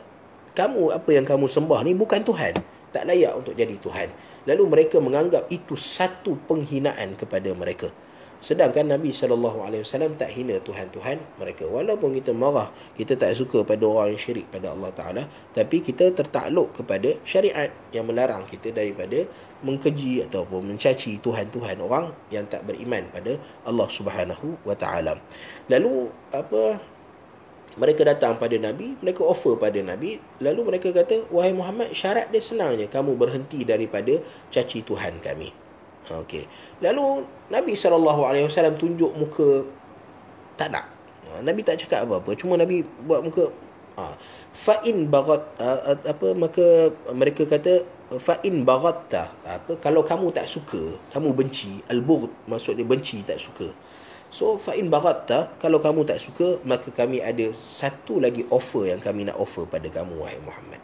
Speaker 1: kamu apa yang kamu sembah ni bukan Tuhan tak layak untuk jadi Tuhan lalu mereka menganggap itu satu penghinaan kepada mereka Sedangkan Nabi SAW tak hina Tuhan-Tuhan mereka. Walaupun kita marah, kita tak suka pada orang yang syirik pada Allah Ta'ala. Tapi kita tertakluk kepada syariat yang melarang kita daripada mengkeji ataupun mencaci Tuhan-Tuhan orang yang tak beriman pada Allah Subhanahu Wa Ta'ala. Lalu, apa... Mereka datang pada Nabi, mereka offer pada Nabi, lalu mereka kata, Wahai Muhammad, syarat dia senangnya, kamu berhenti daripada caci Tuhan kami. Ah, okey. Lalu Nabi SAW tunjuk muka tak nak. Ah, Nabi tak cakap apa-apa. Cuma Nabi buat muka ha. Ah, fa'in bagat apa maka mereka kata fa'in bagatta apa kalau kamu tak suka, kamu benci, al-bughd maksud dia benci tak suka. So fa'in bagatta kalau kamu tak suka maka kami ada satu lagi offer yang kami nak offer pada kamu wahai Muhammad.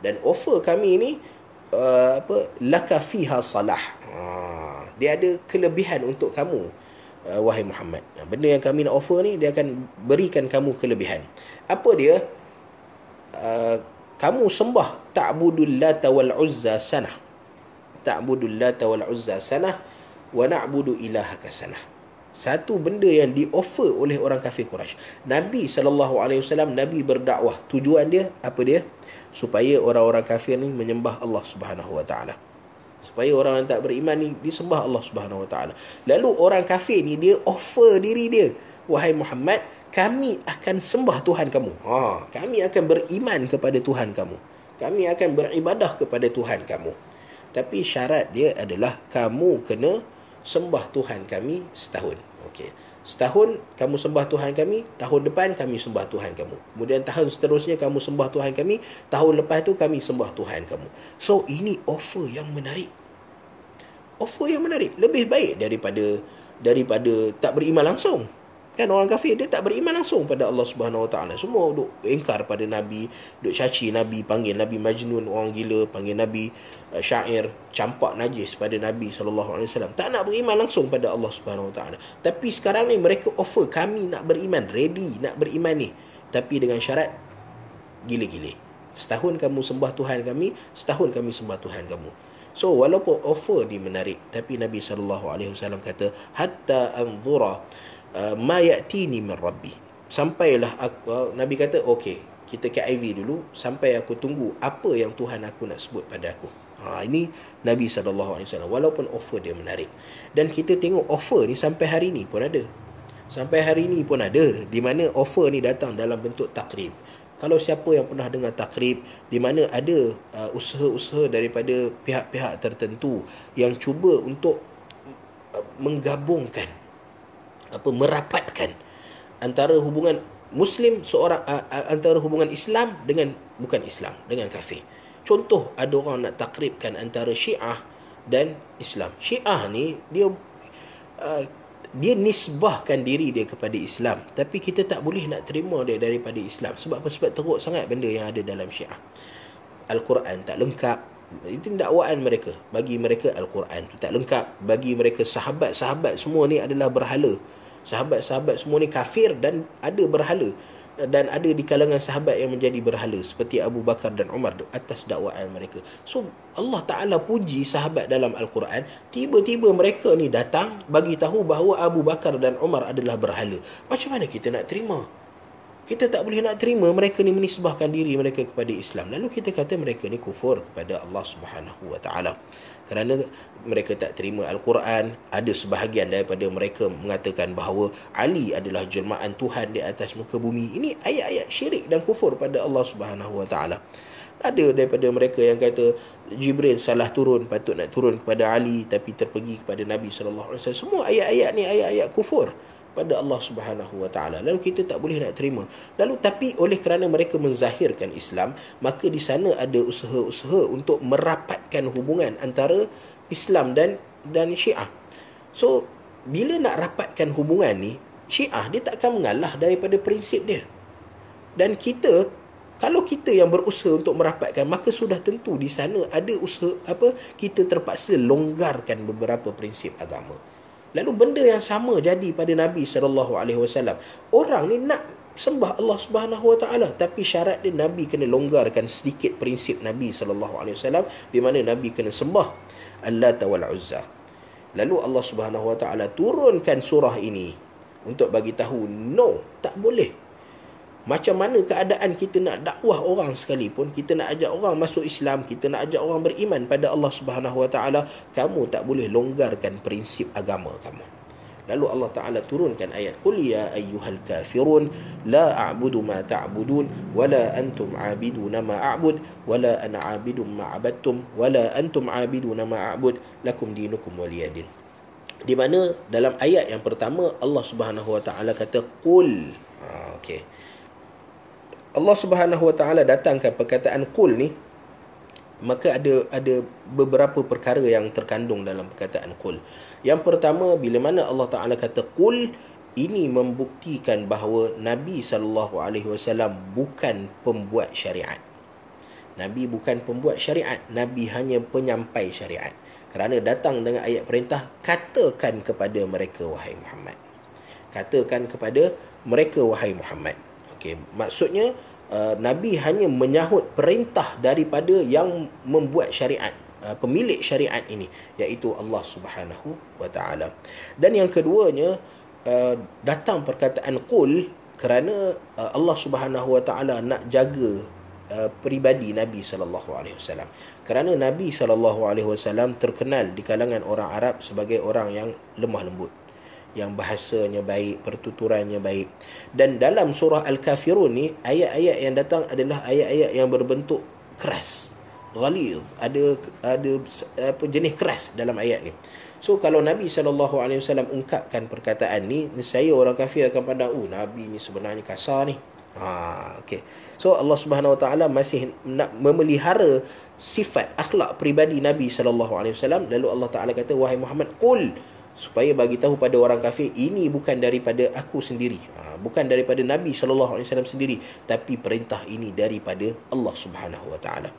Speaker 1: Dan offer kami ni uh, apa Lakafiha salah. Ha dia ada kelebihan untuk kamu uh, wahai Muhammad benda yang kami nak offer ni dia akan berikan kamu kelebihan apa dia uh, kamu sembah ta'budul lata wal uzza sanah ta'budul lata wal uzza sanah wa na'budu ilahaka sanah satu benda yang di offer oleh orang kafir Quraisy. Nabi sallallahu alaihi wasallam nabi berdakwah. Tujuan dia apa dia? Supaya orang-orang kafir ni menyembah Allah Subhanahu wa taala supaya orang yang tak beriman ni disembah Allah Subhanahu Wa Taala. Lalu orang kafir ni dia offer diri dia, wahai Muhammad, kami akan sembah Tuhan kamu. Ha, kami akan beriman kepada Tuhan kamu. Kami akan beribadah kepada Tuhan kamu. Tapi syarat dia adalah kamu kena sembah Tuhan kami setahun. Okey. Setahun kamu sembah Tuhan kami, tahun depan kami sembah Tuhan kamu. Kemudian tahun seterusnya kamu sembah Tuhan kami, tahun lepas tu kami sembah Tuhan kamu. So ini offer yang menarik. Offer yang menarik, lebih baik daripada daripada tak beriman langsung kan orang kafir dia tak beriman langsung pada Allah Subhanahu Wa Taala semua duk engkar pada nabi duk caci nabi panggil nabi majnun orang gila panggil nabi uh, syair campak najis pada nabi sallallahu alaihi wasallam tak nak beriman langsung pada Allah Subhanahu Wa Taala tapi sekarang ni mereka offer kami nak beriman ready nak beriman ni tapi dengan syarat gila-gila setahun kamu sembah tuhan kami setahun kami sembah tuhan kamu So walaupun offer ni menarik tapi Nabi sallallahu alaihi wasallam kata hatta anzura Uh, ma ya'tini min rabbi sampailah aku uh, nabi kata okey kita ke IV dulu sampai aku tunggu apa yang Tuhan aku nak sebut pada aku ha ini nabi sallallahu alaihi wasallam walaupun offer dia menarik dan kita tengok offer ni sampai hari ni pun ada sampai hari ni pun ada di mana offer ni datang dalam bentuk takrib kalau siapa yang pernah dengar takrib di mana ada uh, usaha-usaha daripada pihak-pihak tertentu yang cuba untuk uh, menggabungkan apa merapatkan antara hubungan muslim seorang uh, antara hubungan Islam dengan bukan Islam dengan kafir. Contoh ada orang nak takribkan antara Syiah dan Islam. Syiah ni dia uh, dia nisbahkan diri dia kepada Islam tapi kita tak boleh nak terima dia daripada Islam sebab apa sebab teruk sangat benda yang ada dalam Syiah. Al-Quran tak lengkap. Itu dakwaan mereka. Bagi mereka Al-Quran tu tak lengkap. Bagi mereka sahabat-sahabat semua ni adalah berhala sahabat-sahabat semua ni kafir dan ada berhala dan ada di kalangan sahabat yang menjadi berhala seperti Abu Bakar dan Umar atas dakwaan mereka. So Allah Taala puji sahabat dalam Al-Quran, tiba-tiba mereka ni datang bagi tahu bahawa Abu Bakar dan Umar adalah berhala. Macam mana kita nak terima? Kita tak boleh nak terima mereka ni menisbahkan diri mereka kepada Islam. Lalu kita kata mereka ni kufur kepada Allah Subhanahu Wa Taala kerana mereka tak terima Al-Quran ada sebahagian daripada mereka mengatakan bahawa Ali adalah jelmaan Tuhan di atas muka bumi ini ayat-ayat syirik dan kufur pada Allah Subhanahu Wa Taala ada daripada mereka yang kata Jibril salah turun patut nak turun kepada Ali tapi terpergi kepada Nabi sallallahu alaihi wasallam semua ayat-ayat ni ayat-ayat kufur pada Allah Subhanahu Wa Taala. Lalu kita tak boleh nak terima. Lalu tapi oleh kerana mereka menzahirkan Islam, maka di sana ada usaha-usaha untuk merapatkan hubungan antara Islam dan dan Syiah. So bila nak rapatkan hubungan ni, Syiah dia tak akan mengalah daripada prinsip dia. Dan kita kalau kita yang berusaha untuk merapatkan, maka sudah tentu di sana ada usaha apa kita terpaksa longgarkan beberapa prinsip agama. Lalu benda yang sama jadi pada Nabi saw. Orang ni nak sembah Allah Subhanahu wa taala tapi syarat dia Nabi kena longgarkan sedikit prinsip Nabi sallallahu alaihi wasallam di mana Nabi kena sembah Allah Ta'ala Uzza. Lalu Allah Subhanahu wa taala turunkan surah ini untuk bagi tahu no tak boleh macam mana keadaan kita nak dakwah orang sekalipun, kita nak ajak orang masuk Islam, kita nak ajak orang beriman pada Allah Subhanahu Wa Taala, kamu tak boleh longgarkan prinsip agama kamu. Lalu Allah Taala turunkan ayat qul ya ayyuhal kafirun la a'budu ma ta'budun wala antum a'biduna ma a'bud wala ana 'abidun ma 'abadtum wala antum 'abiduna ma a'bud lakum dinukum waliyadin. Di mana dalam ayat yang pertama Allah Subhanahu Wa Taala kata qul ha, okay. Allah Subhanahu Wa Taala datangkan perkataan kul ni maka ada ada beberapa perkara yang terkandung dalam perkataan kul. Yang pertama bila mana Allah Taala kata kul ini membuktikan bahawa Nabi sallallahu alaihi wasallam bukan pembuat syariat. Nabi bukan pembuat syariat, Nabi hanya penyampai syariat. Kerana datang dengan ayat perintah katakan kepada mereka wahai Muhammad. Katakan kepada mereka wahai Muhammad. Okay. Maksudnya uh, Nabi hanya menyahut perintah daripada yang membuat syariat uh, pemilik syariat ini iaitu Allah Subhanahu wa Dan yang keduanya uh, datang perkataan qul kerana uh, Allah Subhanahu wa nak jaga uh, peribadi Nabi sallallahu alaihi wasallam. Kerana Nabi sallallahu alaihi wasallam terkenal di kalangan orang Arab sebagai orang yang lemah lembut yang bahasanya baik, pertuturannya baik. Dan dalam surah Al-Kafirun ni, ayat-ayat yang datang adalah ayat-ayat yang berbentuk keras. Ghaliz. Ada ada apa jenis keras dalam ayat ni. So kalau Nabi SAW ungkapkan perkataan ni, saya orang kafir akan pandang, oh Nabi ni sebenarnya kasar ni. Ha, okay. So Allah Subhanahu Wa Taala masih nak memelihara sifat akhlak pribadi Nabi SAW. Lalu Allah Taala kata, wahai Muhammad, Qul supaya bagi tahu pada orang kafir ini bukan daripada aku sendiri ha, bukan daripada nabi sallallahu alaihi wasallam sendiri tapi perintah ini daripada Allah Subhanahu wa taala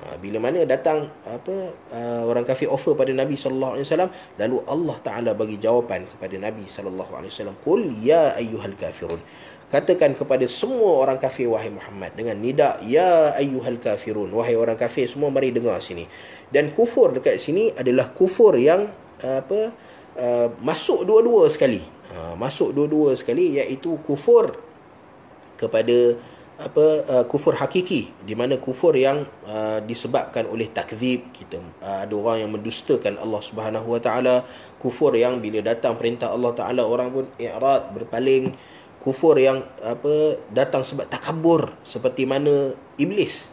Speaker 1: ha, bila mana datang apa ha, orang kafir offer pada nabi sallallahu alaihi wasallam lalu Allah taala bagi jawapan kepada nabi sallallahu alaihi wasallam qul ya ayyuhal kafirun katakan kepada semua orang kafir wahai Muhammad dengan nida ya ayyuhal kafirun wahai orang kafir semua mari dengar sini dan kufur dekat sini adalah kufur yang apa uh, Uh, masuk dua-dua sekali. Uh, masuk dua-dua sekali iaitu kufur kepada apa uh, kufur hakiki di mana kufur yang uh, disebabkan oleh takzib kita uh, ada orang yang mendustakan Allah Subhanahu Wa Taala kufur yang bila datang perintah Allah Taala orang pun i'rad berpaling kufur yang apa datang sebab takabur seperti mana iblis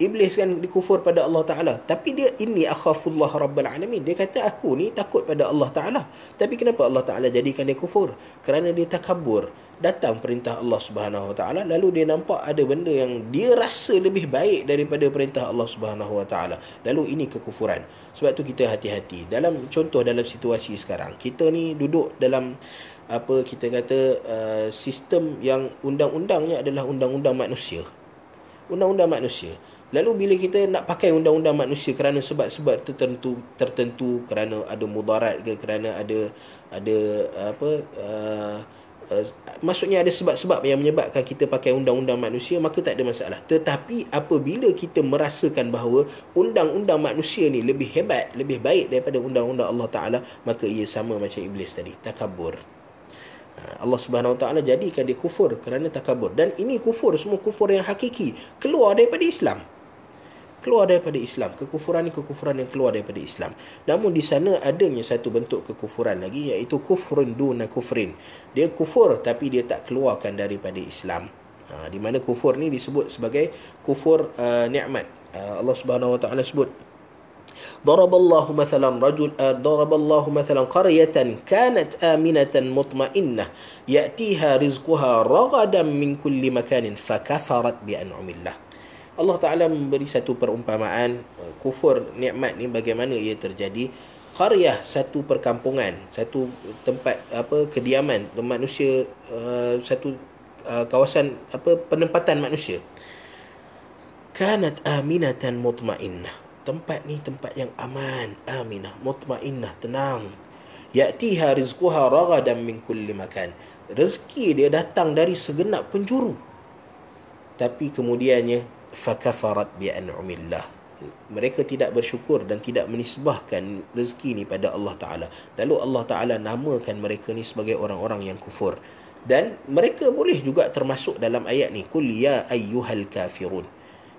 Speaker 1: Iblis kan dikufur pada Allah Ta'ala. Tapi dia, ini akhafullah rabbal alamin. Dia kata, aku ni takut pada Allah Ta'ala. Tapi kenapa Allah Ta'ala jadikan dia kufur? Kerana dia takabur. Datang perintah Allah Subhanahu Wa Ta'ala. Lalu dia nampak ada benda yang dia rasa lebih baik daripada perintah Allah Subhanahu Wa Ta'ala. Lalu ini kekufuran. Sebab tu kita hati-hati. Dalam contoh dalam situasi sekarang. Kita ni duduk dalam apa kita kata uh, sistem yang undang-undangnya adalah undang-undang manusia. Undang-undang manusia. Lalu bila kita nak pakai undang-undang manusia kerana sebab-sebab tertentu tertentu kerana ada mudarat ke kerana ada ada apa uh, uh, maksudnya ada sebab-sebab yang menyebabkan kita pakai undang-undang manusia maka tak ada masalah. Tetapi apabila kita merasakan bahawa undang-undang manusia ni lebih hebat, lebih baik daripada undang-undang Allah Taala, maka ia sama macam iblis tadi, takabur. Uh, Allah Subhanahu Wa Taala jadikan dia kufur kerana takabur dan ini kufur semua kufur yang hakiki keluar daripada Islam keluar daripada Islam. Kekufuran ni kekufuran yang keluar daripada Islam. Namun di sana adanya satu bentuk kekufuran lagi iaitu kufrun duna kufrin. Dia kufur tapi dia tak keluarkan daripada Islam. Ha, di mana kufur ni disebut sebagai kufur uh, nikmat. Uh, Allah Subhanahu Wa Taala sebut ضرب الله مثلا رجل ضرب الله مثلا قرية كانت آمنة مطمئنة يأتيها رزقها رغدا من كل مكان فكفرت بأنعم الله Allah Ta'ala memberi satu perumpamaan eh, kufur nikmat ni bagaimana ia terjadi Qaryah satu perkampungan satu tempat apa kediaman manusia uh, satu uh, kawasan apa penempatan manusia kanat aminatan mutmainnah tempat ni tempat yang aman aminah mutmainnah tenang ya'tiha rizquha ragadan min kulli makan rezeki dia datang dari segenap penjuru tapi kemudiannya fakafarat bi an'umillah mereka tidak bersyukur dan tidak menisbahkan rezeki ni pada Allah Ta'ala lalu Allah Ta'ala namakan mereka ni sebagai orang-orang yang kufur dan mereka boleh juga termasuk dalam ayat ni kul ya ayyuhal kafirun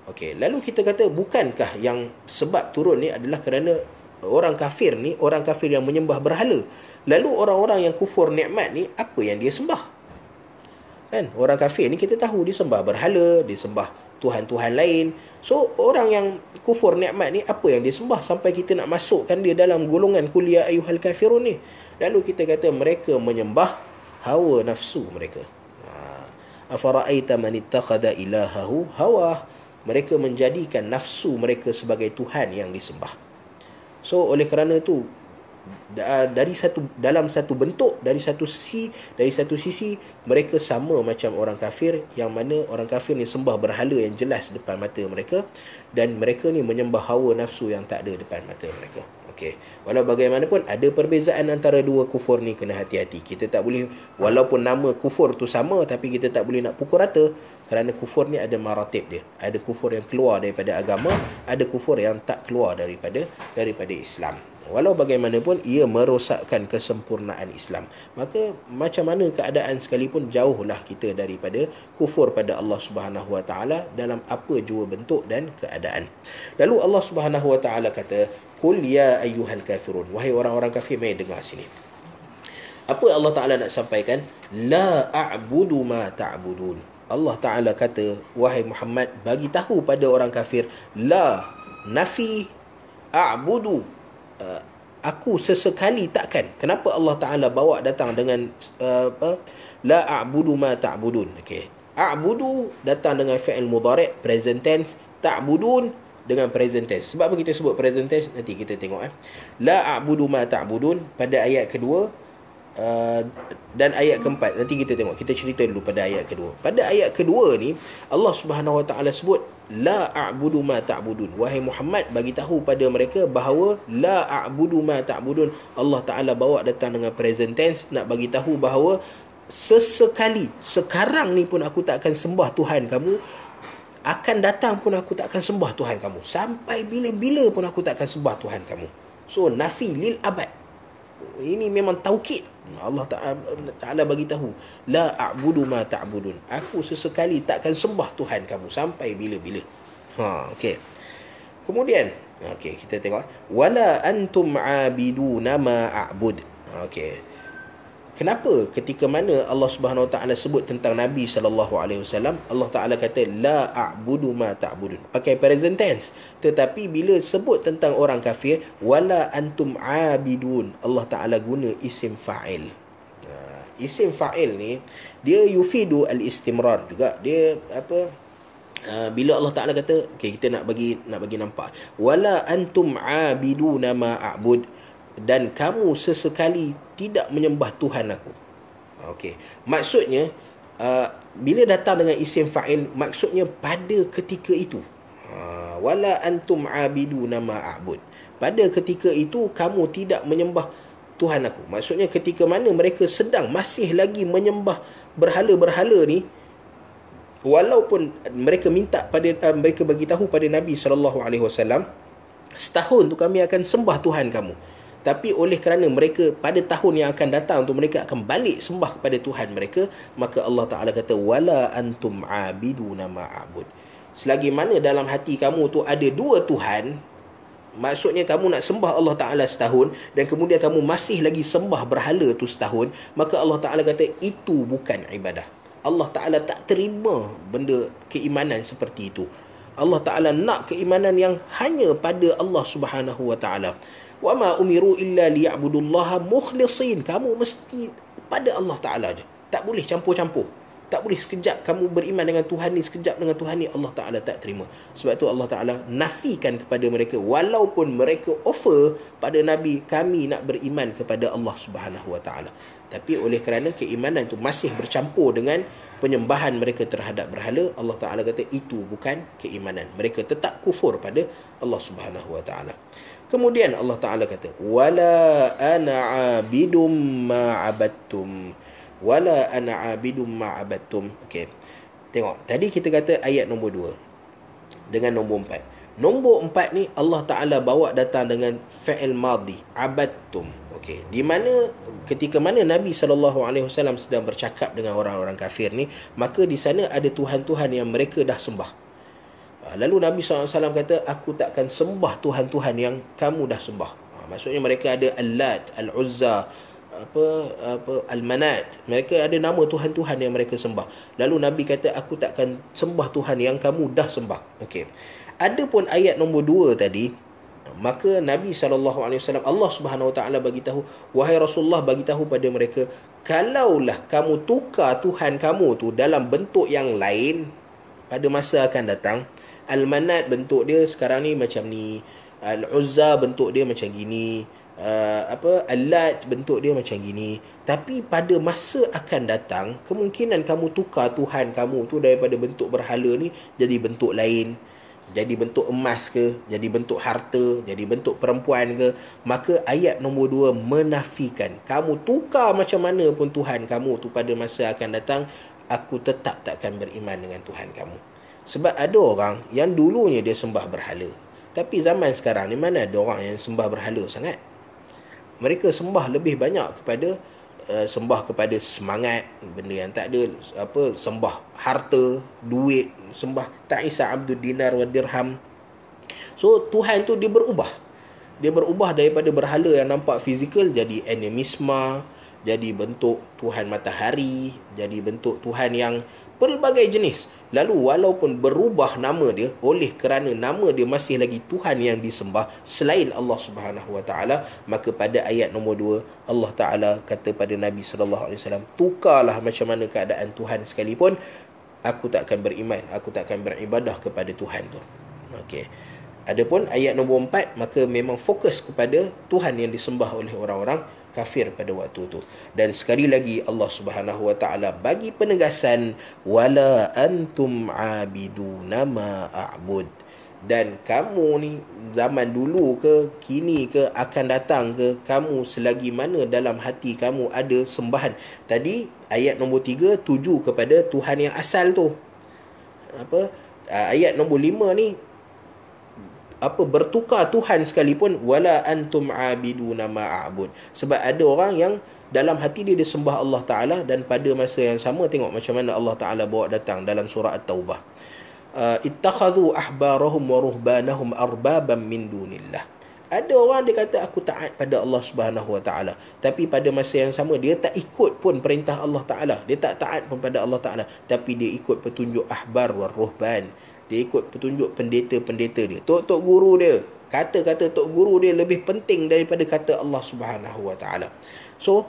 Speaker 1: okey lalu kita kata bukankah yang sebab turun ni adalah kerana orang kafir ni orang kafir yang menyembah berhala lalu orang-orang yang kufur nikmat ni apa yang dia sembah kan orang kafir ni kita tahu dia sembah berhala dia sembah tuhan-tuhan lain. So orang yang kufur nikmat ni apa yang dia sembah sampai kita nak masukkan dia dalam golongan kulia ayuhal kafirun ni. Lalu kita kata mereka menyembah hawa nafsu mereka. Ha. Afara'aita man ittakhadha ilahahu hawa. Mereka menjadikan nafsu mereka sebagai tuhan yang disembah. So oleh kerana tu dari satu dalam satu bentuk dari satu sisi dari satu sisi mereka sama macam orang kafir yang mana orang kafir ni sembah berhala yang jelas depan mata mereka dan mereka ni menyembah hawa nafsu yang tak ada depan mata mereka okey walau bagaimanapun ada perbezaan antara dua kufur ni kena hati-hati kita tak boleh walaupun nama kufur tu sama tapi kita tak boleh nak pukul rata kerana kufur ni ada maratib dia ada kufur yang keluar daripada agama ada kufur yang tak keluar daripada daripada Islam walau bagaimanapun ia merosakkan kesempurnaan Islam maka macam mana keadaan sekalipun jauhlah kita daripada kufur pada Allah Subhanahu Wa Taala dalam apa jua bentuk dan keadaan lalu Allah Subhanahu Wa Taala kata kul ya ayyuhal kafirun wahai orang-orang kafir mai dengar sini apa Allah Taala nak sampaikan la a'budu ma ta'budun Allah Taala kata wahai Muhammad bagi tahu pada orang kafir la nafi a'budu Uh, aku sesekali takkan kenapa Allah Taala bawa datang dengan uh, apa la a'budu ma ta'budun okey a'budu datang dengan fi'il mudhari' present tense ta'budun dengan present tense sebab apa kita sebut present tense nanti kita tengok eh la a'budu ma ta'budun pada ayat kedua uh, dan ayat keempat nanti kita tengok kita cerita dulu pada ayat kedua pada ayat kedua ni Allah Subhanahu Wa Taala sebut la a'budu ma ta'budun wahai Muhammad bagi tahu pada mereka bahawa la a'budu ma ta'budun Allah Taala bawa datang dengan present tense nak bagi tahu bahawa sesekali sekarang ni pun aku tak akan sembah Tuhan kamu akan datang pun aku tak akan sembah Tuhan kamu sampai bila-bila pun aku tak akan sembah Tuhan kamu so nafi lil abad ini memang taukid Allah Taala Taala bagi tahu la a'budu ma ta'budun aku sesekali takkan sembah tuhan kamu sampai bila-bila ha okey kemudian okey kita tengok wala antum 'abiduna ma a'bud okey kenapa ketika mana Allah Subhanahu Wa Taala sebut tentang Nabi sallallahu alaihi wasallam Allah Taala kata la a'budu ma ta'budun pakai present tense tetapi bila sebut tentang orang kafir wala antum abidun Allah Taala guna isim fa'il uh, isim fa'il ni dia yufidu al istimrar juga dia apa uh, bila Allah Taala kata okey kita nak bagi nak bagi nampak wala antum abiduna ma a'bud dan kamu sesekali tidak menyembah Tuhan aku. Okey. Maksudnya uh, bila datang dengan isim fa'il maksudnya pada ketika itu. Ha uh, wala antum abidu nama a'bud. Pada ketika itu kamu tidak menyembah Tuhan aku. Maksudnya ketika mana mereka sedang masih lagi menyembah berhala-berhala ni walaupun mereka minta pada uh, mereka bagi tahu pada Nabi sallallahu alaihi wasallam setahun tu kami akan sembah Tuhan kamu tapi oleh kerana mereka pada tahun yang akan datang tu mereka akan balik sembah kepada Tuhan mereka maka Allah Taala kata wala antum abiduna ma abud selagi mana dalam hati kamu tu ada dua tuhan maksudnya kamu nak sembah Allah Taala setahun dan kemudian kamu masih lagi sembah berhala tu setahun maka Allah Taala kata itu bukan ibadah Allah Taala tak terima benda keimanan seperti itu Allah Taala nak keimanan yang hanya pada Allah Subhanahu Wa Taala wa ma umiru illa liya'budullaha mukhlishin kamu mesti pada Allah taala je tak boleh campur-campur tak boleh sekejap kamu beriman dengan Tuhan ni sekejap dengan Tuhan ni Allah taala tak terima sebab tu Allah taala nafikan kepada mereka walaupun mereka offer pada nabi kami nak beriman kepada Allah subhanahu wa taala tapi oleh kerana keimanan tu masih bercampur dengan penyembahan mereka terhadap berhala Allah taala kata itu bukan keimanan mereka tetap kufur pada Allah subhanahu wa taala Kemudian Allah Taala kata, "Wala ana 'abidum ma 'abadtum." Wala ana 'abidum ma 'abadtum. Okey. Tengok, tadi kita kata ayat nombor dua dengan nombor empat. Nombor empat ni Allah Taala bawa datang dengan Fa'il madhi, 'abadtum. Okay, Di mana ketika mana Nabi sallallahu alaihi wasallam sedang bercakap dengan orang-orang kafir ni, maka di sana ada tuhan-tuhan yang mereka dah sembah. Ah, lalu Nabi SAW kata, aku takkan sembah Tuhan-Tuhan yang kamu dah sembah. Ah, maksudnya mereka ada Al-Lat, Al-Uzza, apa apa Al-Manat. Mereka ada nama Tuhan-Tuhan yang mereka sembah. Lalu Nabi kata, aku takkan sembah Tuhan yang kamu dah sembah. Okey. Adapun ayat nombor dua tadi, maka Nabi SAW, Allah Subhanahu Wa bagi tahu, wahai Rasulullah bagi tahu pada mereka, kalaulah kamu tukar Tuhan kamu tu dalam bentuk yang lain, pada masa akan datang, Al-Manat bentuk dia sekarang ni macam ni. Al-Uzza bentuk dia macam gini. Uh, apa alat bentuk dia macam gini tapi pada masa akan datang kemungkinan kamu tukar tuhan kamu tu daripada bentuk berhala ni jadi bentuk lain jadi bentuk emas ke jadi bentuk harta jadi bentuk perempuan ke maka ayat nombor dua menafikan kamu tukar macam mana pun tuhan kamu tu pada masa akan datang aku tetap takkan beriman dengan tuhan kamu sebab ada orang yang dulunya dia sembah berhala. Tapi zaman sekarang ni mana ada orang yang sembah berhala sangat. Mereka sembah lebih banyak kepada uh, sembah kepada semangat, benda yang tak ada apa sembah harta, duit, sembah tak isa abdu dinar wa dirham. So Tuhan tu dia berubah. Dia berubah daripada berhala yang nampak fizikal jadi animisma, jadi bentuk Tuhan matahari, jadi bentuk Tuhan yang pelbagai jenis. Lalu walaupun berubah nama dia oleh kerana nama dia masih lagi Tuhan yang disembah selain Allah Subhanahu Wa Taala, maka pada ayat nombor 2 Allah Taala kata pada Nabi Sallallahu Alaihi Wasallam, "Tukarlah macam mana keadaan Tuhan sekalipun, aku tak akan beriman, aku tak akan beribadah kepada Tuhan tu." Okey. Adapun ayat nombor 4 maka memang fokus kepada Tuhan yang disembah oleh orang-orang kafir pada waktu itu dan sekali lagi Allah Subhanahu wa taala bagi penegasan wala antum abiduna ma a'bud dan kamu ni zaman dulu ke kini ke akan datang ke kamu selagi mana dalam hati kamu ada sembahan tadi ayat nombor 3 tuju kepada Tuhan yang asal tu apa ah, ayat nombor 5 ni apa bertukar tuhan sekalipun wala antum abiduna ma a'bud sebab ada orang yang dalam hati dia dia sembah Allah taala dan pada masa yang sama tengok macam mana Allah taala bawa datang dalam surah at-taubah uh, ittakhadhu ahbarahum wa ruhbanahum arbabam min dunillah ada orang dia kata aku taat pada Allah Subhanahu Wa Taala tapi pada masa yang sama dia tak ikut pun perintah Allah Taala dia tak taat pun pada Allah Taala tapi dia ikut petunjuk ahbar war ruhban dia ikut petunjuk pendeta-pendeta dia tok-tok guru dia kata-kata tok guru dia lebih penting daripada kata Allah Subhanahu Wa Taala so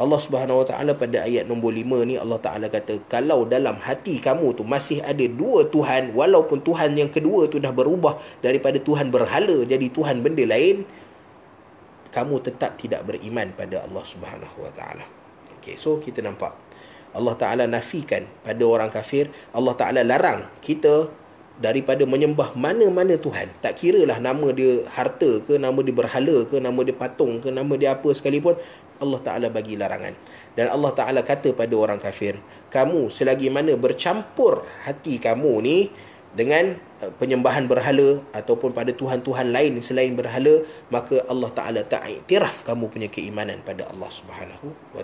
Speaker 1: Allah Subhanahu Wa Taala pada ayat nombor lima ni Allah Taala kata kalau dalam hati kamu tu masih ada dua tuhan walaupun tuhan yang kedua tu dah berubah daripada tuhan berhala jadi tuhan benda lain kamu tetap tidak beriman pada Allah Subhanahu Wa Taala okey so kita nampak Allah Taala nafikan pada orang kafir Allah Taala larang kita daripada menyembah mana-mana Tuhan. Tak kira lah nama dia harta ke, nama dia berhala ke, nama dia patung ke, nama dia apa sekalipun. Allah Ta'ala bagi larangan. Dan Allah Ta'ala kata pada orang kafir, kamu selagi mana bercampur hati kamu ni dengan eh, penyembahan berhala ataupun pada Tuhan-Tuhan lain selain berhala, maka Allah Ta'ala tak iktiraf kamu punya keimanan pada Allah Subhanahu Wa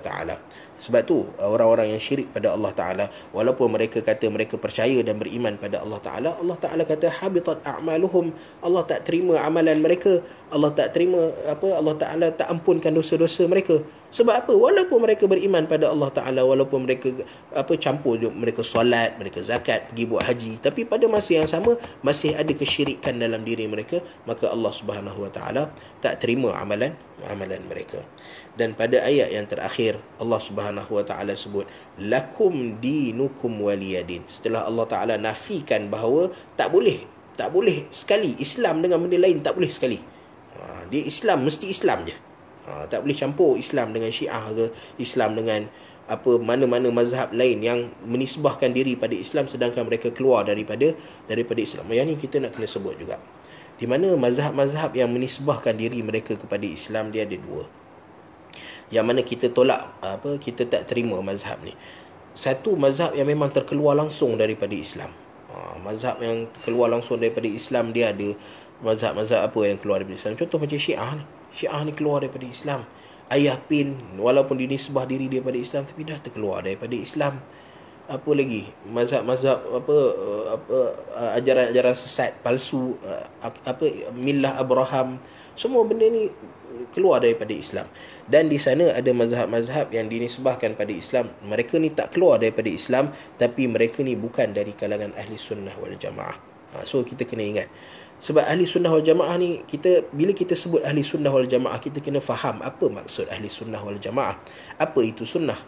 Speaker 1: sebab tu uh, orang-orang yang syirik pada Allah Taala walaupun mereka kata mereka percaya dan beriman pada Allah Taala Allah Taala kata habitat a'maluhum Allah tak terima amalan mereka Allah tak terima apa Allah Taala tak ampunkan dosa-dosa mereka sebab apa walaupun mereka beriman pada Allah Taala walaupun mereka apa campur mereka solat mereka zakat pergi buat haji tapi pada masa yang sama masih ada kesyirikan dalam diri mereka maka Allah Subhanahu Wa Taala tak terima amalan amalan mereka dan pada ayat yang terakhir Allah Subhanahu Wa Taala sebut lakum dinukum waliyadin setelah Allah Taala nafikan bahawa tak boleh tak boleh sekali Islam dengan benda lain tak boleh sekali ha, dia Islam mesti Islam je ha, tak boleh campur Islam dengan Syiah ke Islam dengan apa mana-mana mazhab lain yang menisbahkan diri pada Islam sedangkan mereka keluar daripada daripada Islam. Yang ni kita nak kena sebut juga. Di mana mazhab-mazhab yang menisbahkan diri mereka kepada Islam dia ada dua yang mana kita tolak apa kita tak terima mazhab ni satu mazhab yang memang terkeluar langsung daripada Islam ha, mazhab yang keluar langsung daripada Islam dia ada mazhab-mazhab apa yang keluar daripada Islam contoh macam Syiah ni Syiah ni keluar daripada Islam Ayah Pin walaupun dinisbah diri dia pada Islam tapi dah terkeluar daripada Islam apa lagi mazhab-mazhab apa apa ajaran-ajaran sesat palsu apa milah Abraham semua benda ni keluar daripada Islam. Dan di sana ada mazhab-mazhab yang dinisbahkan pada Islam. Mereka ni tak keluar daripada Islam tapi mereka ni bukan dari kalangan ahli sunnah wal jamaah. Ha, so kita kena ingat. Sebab ahli sunnah wal jamaah ni kita bila kita sebut ahli sunnah wal jamaah kita kena faham apa maksud ahli sunnah wal jamaah. Apa itu sunnah?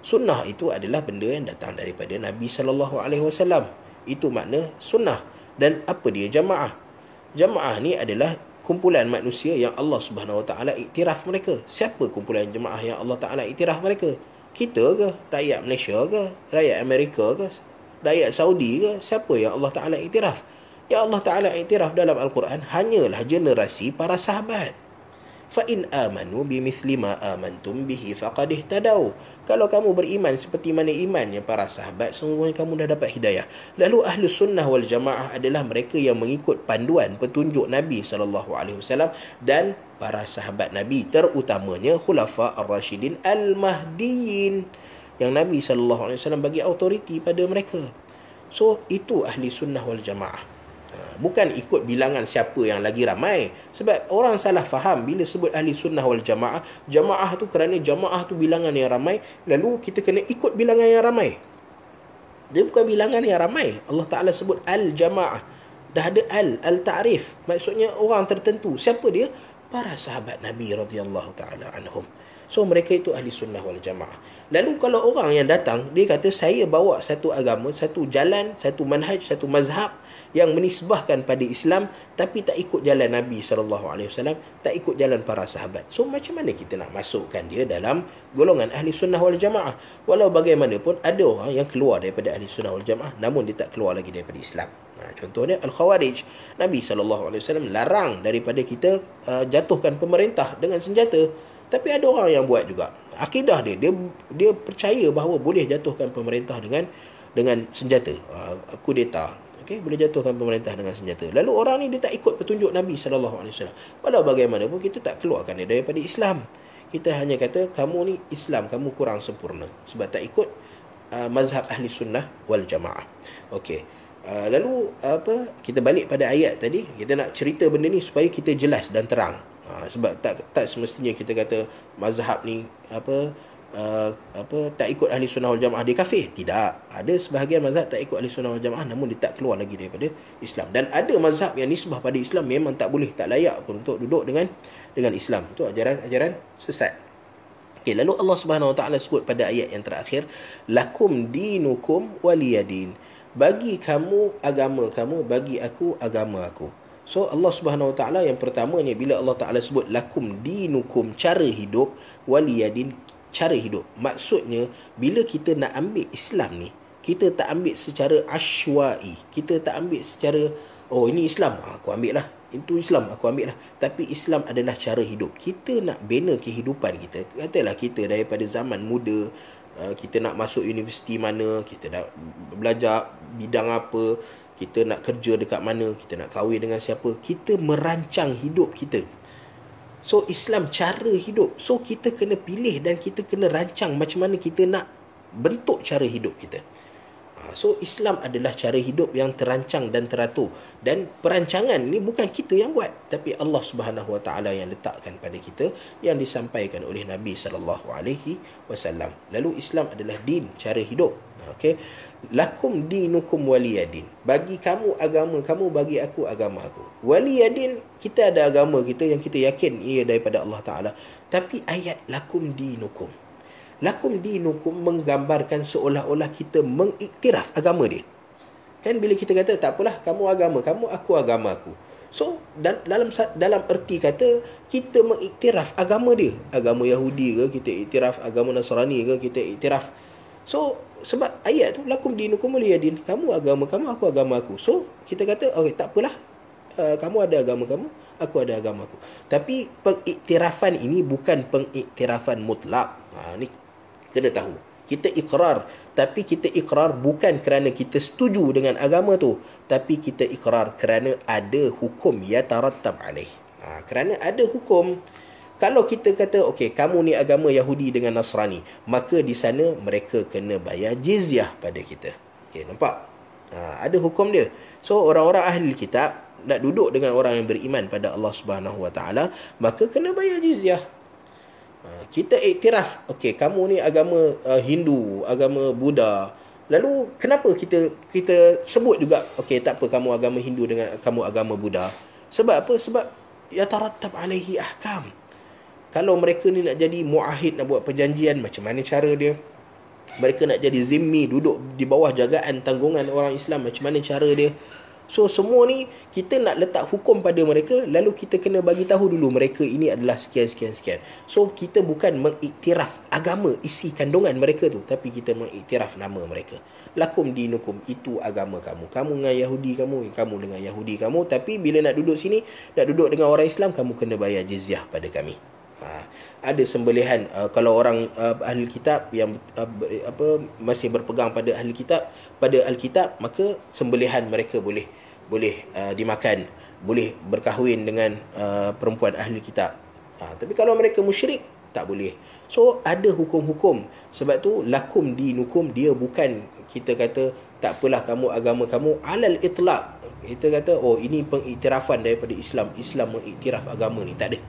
Speaker 1: Sunnah itu adalah benda yang datang daripada Nabi saw. Itu makna sunnah. Dan apa dia jamaah? Jamaah ni adalah kumpulan manusia yang Allah Subhanahu Wa Taala iktiraf mereka. Siapa kumpulan jemaah yang Allah Taala iktiraf mereka? Kita ke? Rakyat Malaysia ke? Rakyat Amerika ke? Rakyat Saudi ke? Siapa yang Allah Taala iktiraf? Ya Allah Taala iktiraf dalam Al-Quran hanyalah generasi para sahabat fa in amanu bimithli ma amantum bihi faqad ihtadaw kalau kamu beriman seperti mana imannya para sahabat sungguhnya kamu dah dapat hidayah lalu ahli sunnah wal jamaah adalah mereka yang mengikut panduan petunjuk nabi sallallahu alaihi wasallam dan para sahabat nabi terutamanya khulafa ar-rasyidin al-mahdiyin yang nabi sallallahu alaihi wasallam bagi autoriti pada mereka so itu ahli sunnah wal jamaah bukan ikut bilangan siapa yang lagi ramai sebab orang salah faham bila sebut ahli sunnah wal jamaah jamaah tu kerana jamaah tu bilangan yang ramai lalu kita kena ikut bilangan yang ramai dia bukan bilangan yang ramai Allah Taala sebut al jamaah dah ada al al ta'rif maksudnya orang tertentu siapa dia para sahabat nabi radhiyallahu taala anhum So mereka itu ahli sunnah wal jamaah Lalu kalau orang yang datang Dia kata saya bawa satu agama Satu jalan Satu manhaj Satu mazhab yang menisbahkan pada Islam tapi tak ikut jalan Nabi saw, tak ikut jalan para sahabat. So macam mana kita nak masukkan dia dalam golongan ahli sunnah wal jamaah? Walau bagaimanapun ada orang yang keluar daripada ahli sunnah wal jamaah namun dia tak keluar lagi daripada Islam. Nah, ha, contohnya al-Khawarij. Nabi saw larang daripada kita uh, jatuhkan pemerintah dengan senjata. Tapi ada orang yang buat juga. Akidah dia dia dia percaya bahawa boleh jatuhkan pemerintah dengan dengan senjata uh, kudeta Okay, boleh jatuh tanpa merintah dengan senjata. Lalu orang ni dia tak ikut petunjuk Nabi sallallahu alaihi wasallam. Walau bagaimanapun kita tak keluarkan dia daripada Islam. Kita hanya kata kamu ni Islam, kamu kurang sempurna sebab tak ikut uh, mazhab ahli sunnah wal jamaah. Okey. Uh, lalu apa kita balik pada ayat tadi kita nak cerita benda ni supaya kita jelas dan terang uh, sebab tak tak semestinya kita kata mazhab ni apa uh, apa tak ikut ahli sunnah wal jamaah di kafir tidak ada sebahagian mazhab tak ikut ahli sunnah wal jamaah namun dia tak keluar lagi daripada Islam dan ada mazhab yang nisbah pada Islam memang tak boleh tak layak pun untuk duduk dengan dengan Islam itu ajaran-ajaran sesat okey lalu Allah Subhanahu Wa Taala sebut pada ayat yang terakhir lakum dinukum waliyadin bagi kamu agama kamu bagi aku agama aku So Allah Subhanahu Wa Taala yang pertamanya bila Allah Taala sebut lakum dinukum cara hidup waliyadin cara hidup. Maksudnya, bila kita nak ambil Islam ni, kita tak ambil secara ashwai. Kita tak ambil secara, oh ini Islam, ah, aku ambil lah. Itu Islam, aku ambil lah. Tapi Islam adalah cara hidup. Kita nak bina kehidupan kita. Katalah kita daripada zaman muda, ah, kita nak masuk universiti mana, kita nak belajar bidang apa, kita nak kerja dekat mana, kita nak kahwin dengan siapa. Kita merancang hidup kita. So Islam cara hidup So kita kena pilih dan kita kena rancang Macam mana kita nak bentuk cara hidup kita So Islam adalah cara hidup yang terancang dan teratur dan perancangan ni bukan kita yang buat tapi Allah Subhanahu Wa Taala yang letakkan pada kita yang disampaikan oleh Nabi Sallallahu Alaihi Wasallam. Lalu Islam adalah din cara hidup. Okay, lakum dinukum waliyadin. Bagi kamu agama kamu bagi aku agama aku. Waliyadin kita ada agama kita yang kita yakin ia daripada Allah Taala. Tapi ayat lakum dinukum. nukum lakum dinukum menggambarkan seolah-olah kita mengiktiraf agama dia kan bila kita kata tak apalah kamu agama kamu aku agama aku so dan, dalam dalam erti kata kita mengiktiraf agama dia agama Yahudi ke kita iktiraf agama Nasrani ke kita iktiraf so sebab ayat tu lakum dinukum liyadin kamu agama kamu aku agama aku so kita kata okey tak apalah Uh, kamu ada agama kamu, aku ada agama aku. Tapi pengiktirafan ini bukan pengiktirafan mutlak. Ha, ini kena tahu kita ikrar tapi kita ikrar bukan kerana kita setuju dengan agama tu tapi kita ikrar kerana ada hukum ya tarattab alaih ha, kerana ada hukum kalau kita kata okey kamu ni agama Yahudi dengan Nasrani maka di sana mereka kena bayar jizyah pada kita okey nampak ha, ada hukum dia so orang-orang ahli kitab nak duduk dengan orang yang beriman pada Allah Subhanahu Wa Taala maka kena bayar jizyah kita iktiraf okey kamu ni agama uh, Hindu agama Buddha lalu kenapa kita kita sebut juga okey tak apa kamu agama Hindu dengan kamu agama Buddha sebab apa sebab ya tarattab alaihi ahkam kalau mereka ni nak jadi muahid nak buat perjanjian macam mana cara dia mereka nak jadi zimmi duduk di bawah jagaan tanggungan orang Islam macam mana cara dia So semua ni kita nak letak hukum pada mereka lalu kita kena bagi tahu dulu mereka ini adalah sekian sekian sekian. So kita bukan mengiktiraf agama isi kandungan mereka tu tapi kita mengiktiraf nama mereka. Lakum dinukum itu agama kamu. Kamu dengan Yahudi kamu, kamu dengan Yahudi kamu tapi bila nak duduk sini, nak duduk dengan orang Islam kamu kena bayar jizyah pada kami. Ha, ada sembelihan uh, kalau orang uh, ahli kitab yang uh, ber, apa masih berpegang pada ahli kitab pada alkitab maka sembelihan mereka boleh boleh uh, dimakan boleh berkahwin dengan uh, perempuan ahli kitab uh, tapi kalau mereka musyrik tak boleh so ada hukum-hukum sebab tu lakum dinukum dia bukan kita kata tak apalah kamu agama kamu alal itlaq kita kata oh ini pengiktirafan daripada Islam Islam mengiktiraf agama ni tak ada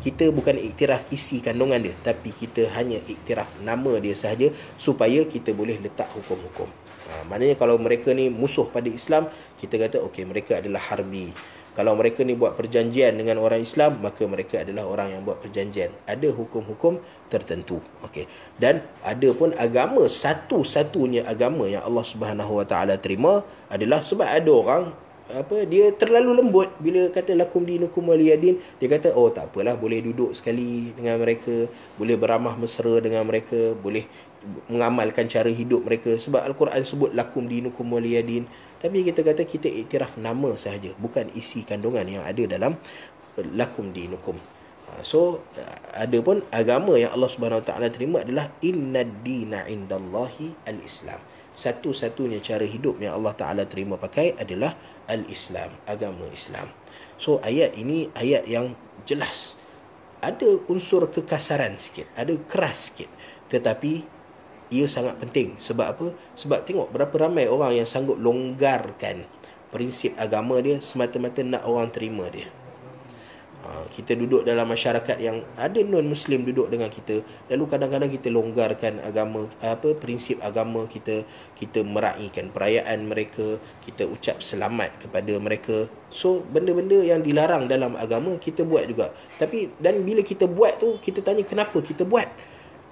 Speaker 1: kita bukan iktiraf isi kandungan dia tapi kita hanya iktiraf nama dia sahaja supaya kita boleh letak hukum-hukum. Ha, maknanya kalau mereka ni musuh pada Islam, kita kata okey mereka adalah harbi. Kalau mereka ni buat perjanjian dengan orang Islam, maka mereka adalah orang yang buat perjanjian. Ada hukum-hukum tertentu. Okey. Dan ada pun agama satu-satunya agama yang Allah Subhanahu Wa Taala terima adalah sebab ada orang apa dia terlalu lembut bila kata lakum dinukum waliyadin dia kata oh tak apalah boleh duduk sekali dengan mereka boleh beramah mesra dengan mereka boleh mengamalkan cara hidup mereka sebab al-Quran sebut lakum dinukum waliyadin tapi kita kata kita iktiraf nama sahaja bukan isi kandungan yang ada dalam lakum dinukum ha, so ada pun agama yang Allah Subhanahu Taala terima adalah innad dina indallahi al-islam satu-satunya cara hidup yang Allah Ta'ala terima pakai adalah Al-Islam, agama Islam. So ayat ini ayat yang jelas. Ada unsur kekasaran sikit, ada keras sikit. Tetapi ia sangat penting. Sebab apa? Sebab tengok berapa ramai orang yang sanggup longgarkan prinsip agama dia semata-mata nak orang terima dia. Ah, kita duduk dalam masyarakat yang ada non muslim duduk dengan kita lalu kadang-kadang kita longgarkan agama apa prinsip agama kita kita meraihkan perayaan mereka kita ucap selamat kepada mereka so benda-benda yang dilarang dalam agama kita buat juga tapi dan bila kita buat tu kita tanya kenapa kita buat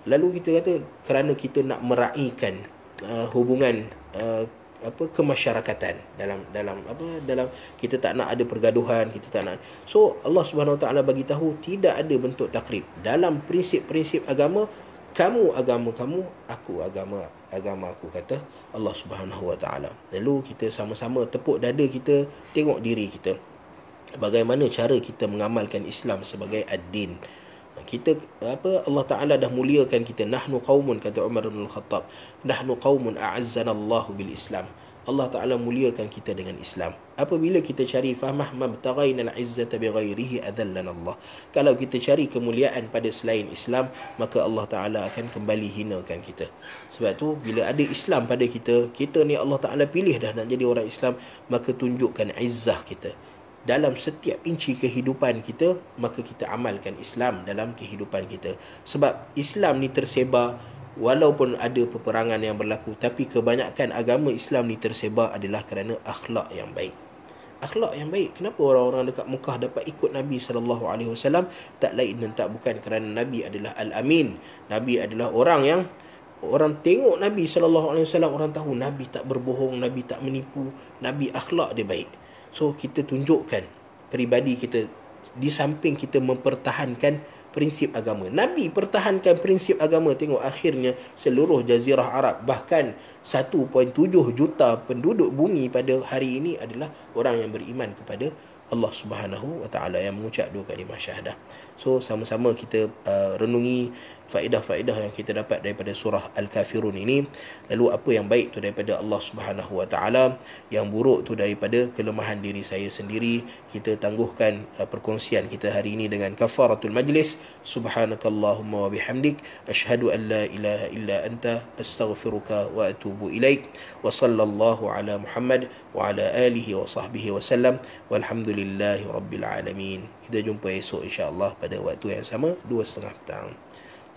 Speaker 1: lalu kita kata kerana kita nak meraihkan uh, hubungan uh, apa kemasyarakatan dalam dalam apa dalam kita tak nak ada pergaduhan kita tak nak so Allah Subhanahu Wa Taala bagi tahu tidak ada bentuk takrib dalam prinsip-prinsip agama kamu agama kamu aku agama agama aku kata Allah Subhanahu Wa Taala lalu kita sama-sama tepuk dada kita tengok diri kita bagaimana cara kita mengamalkan Islam sebagai ad-din kita apa Allah Taala dah muliakan kita nahnu qaumun kata Umar bin Al-Khattab nahnu qaumun a'azzana Allah bil Islam Allah Taala muliakan kita dengan Islam apabila kita cari fahmah mabtaghaina al-izzata bighairihi adallana Allah kalau kita cari kemuliaan pada selain Islam maka Allah Taala akan kembali hinakan kita sebab tu bila ada Islam pada kita kita ni Allah Taala pilih dah nak jadi orang Islam maka tunjukkan izzah kita dalam setiap inci kehidupan kita maka kita amalkan Islam dalam kehidupan kita sebab Islam ni tersebar walaupun ada peperangan yang berlaku tapi kebanyakan agama Islam ni tersebar adalah kerana akhlak yang baik akhlak yang baik kenapa orang-orang dekat Mekah dapat ikut Nabi sallallahu alaihi wasallam tak lain dan tak bukan kerana Nabi adalah al-amin Nabi adalah orang yang orang tengok Nabi sallallahu alaihi wasallam orang tahu Nabi tak berbohong Nabi tak menipu Nabi akhlak dia baik So kita tunjukkan peribadi kita di samping kita mempertahankan prinsip agama. Nabi pertahankan prinsip agama. Tengok akhirnya seluruh jazirah Arab bahkan 1.7 juta penduduk bumi pada hari ini adalah orang yang beriman kepada Allah Subhanahu Wa Taala yang mengucap dua kalimah syahadah. So sama-sama kita uh, renungi faedah-faedah yang kita dapat daripada surah Al-Kafirun ini lalu apa yang baik tu daripada Allah Subhanahu Wa Taala yang buruk tu daripada kelemahan diri saya sendiri kita tangguhkan uh, perkongsian kita hari ini dengan kafaratul majlis subhanakallahumma wa bihamdik ashhadu an la ilaha illa anta astaghfiruka wa atubu ilaik wa sallallahu ala Muhammad wa ala alihi wa sahbihi wa sallam walhamdulillahi alamin kita jumpa esok insyaallah pada waktu yang sama 2.30 petang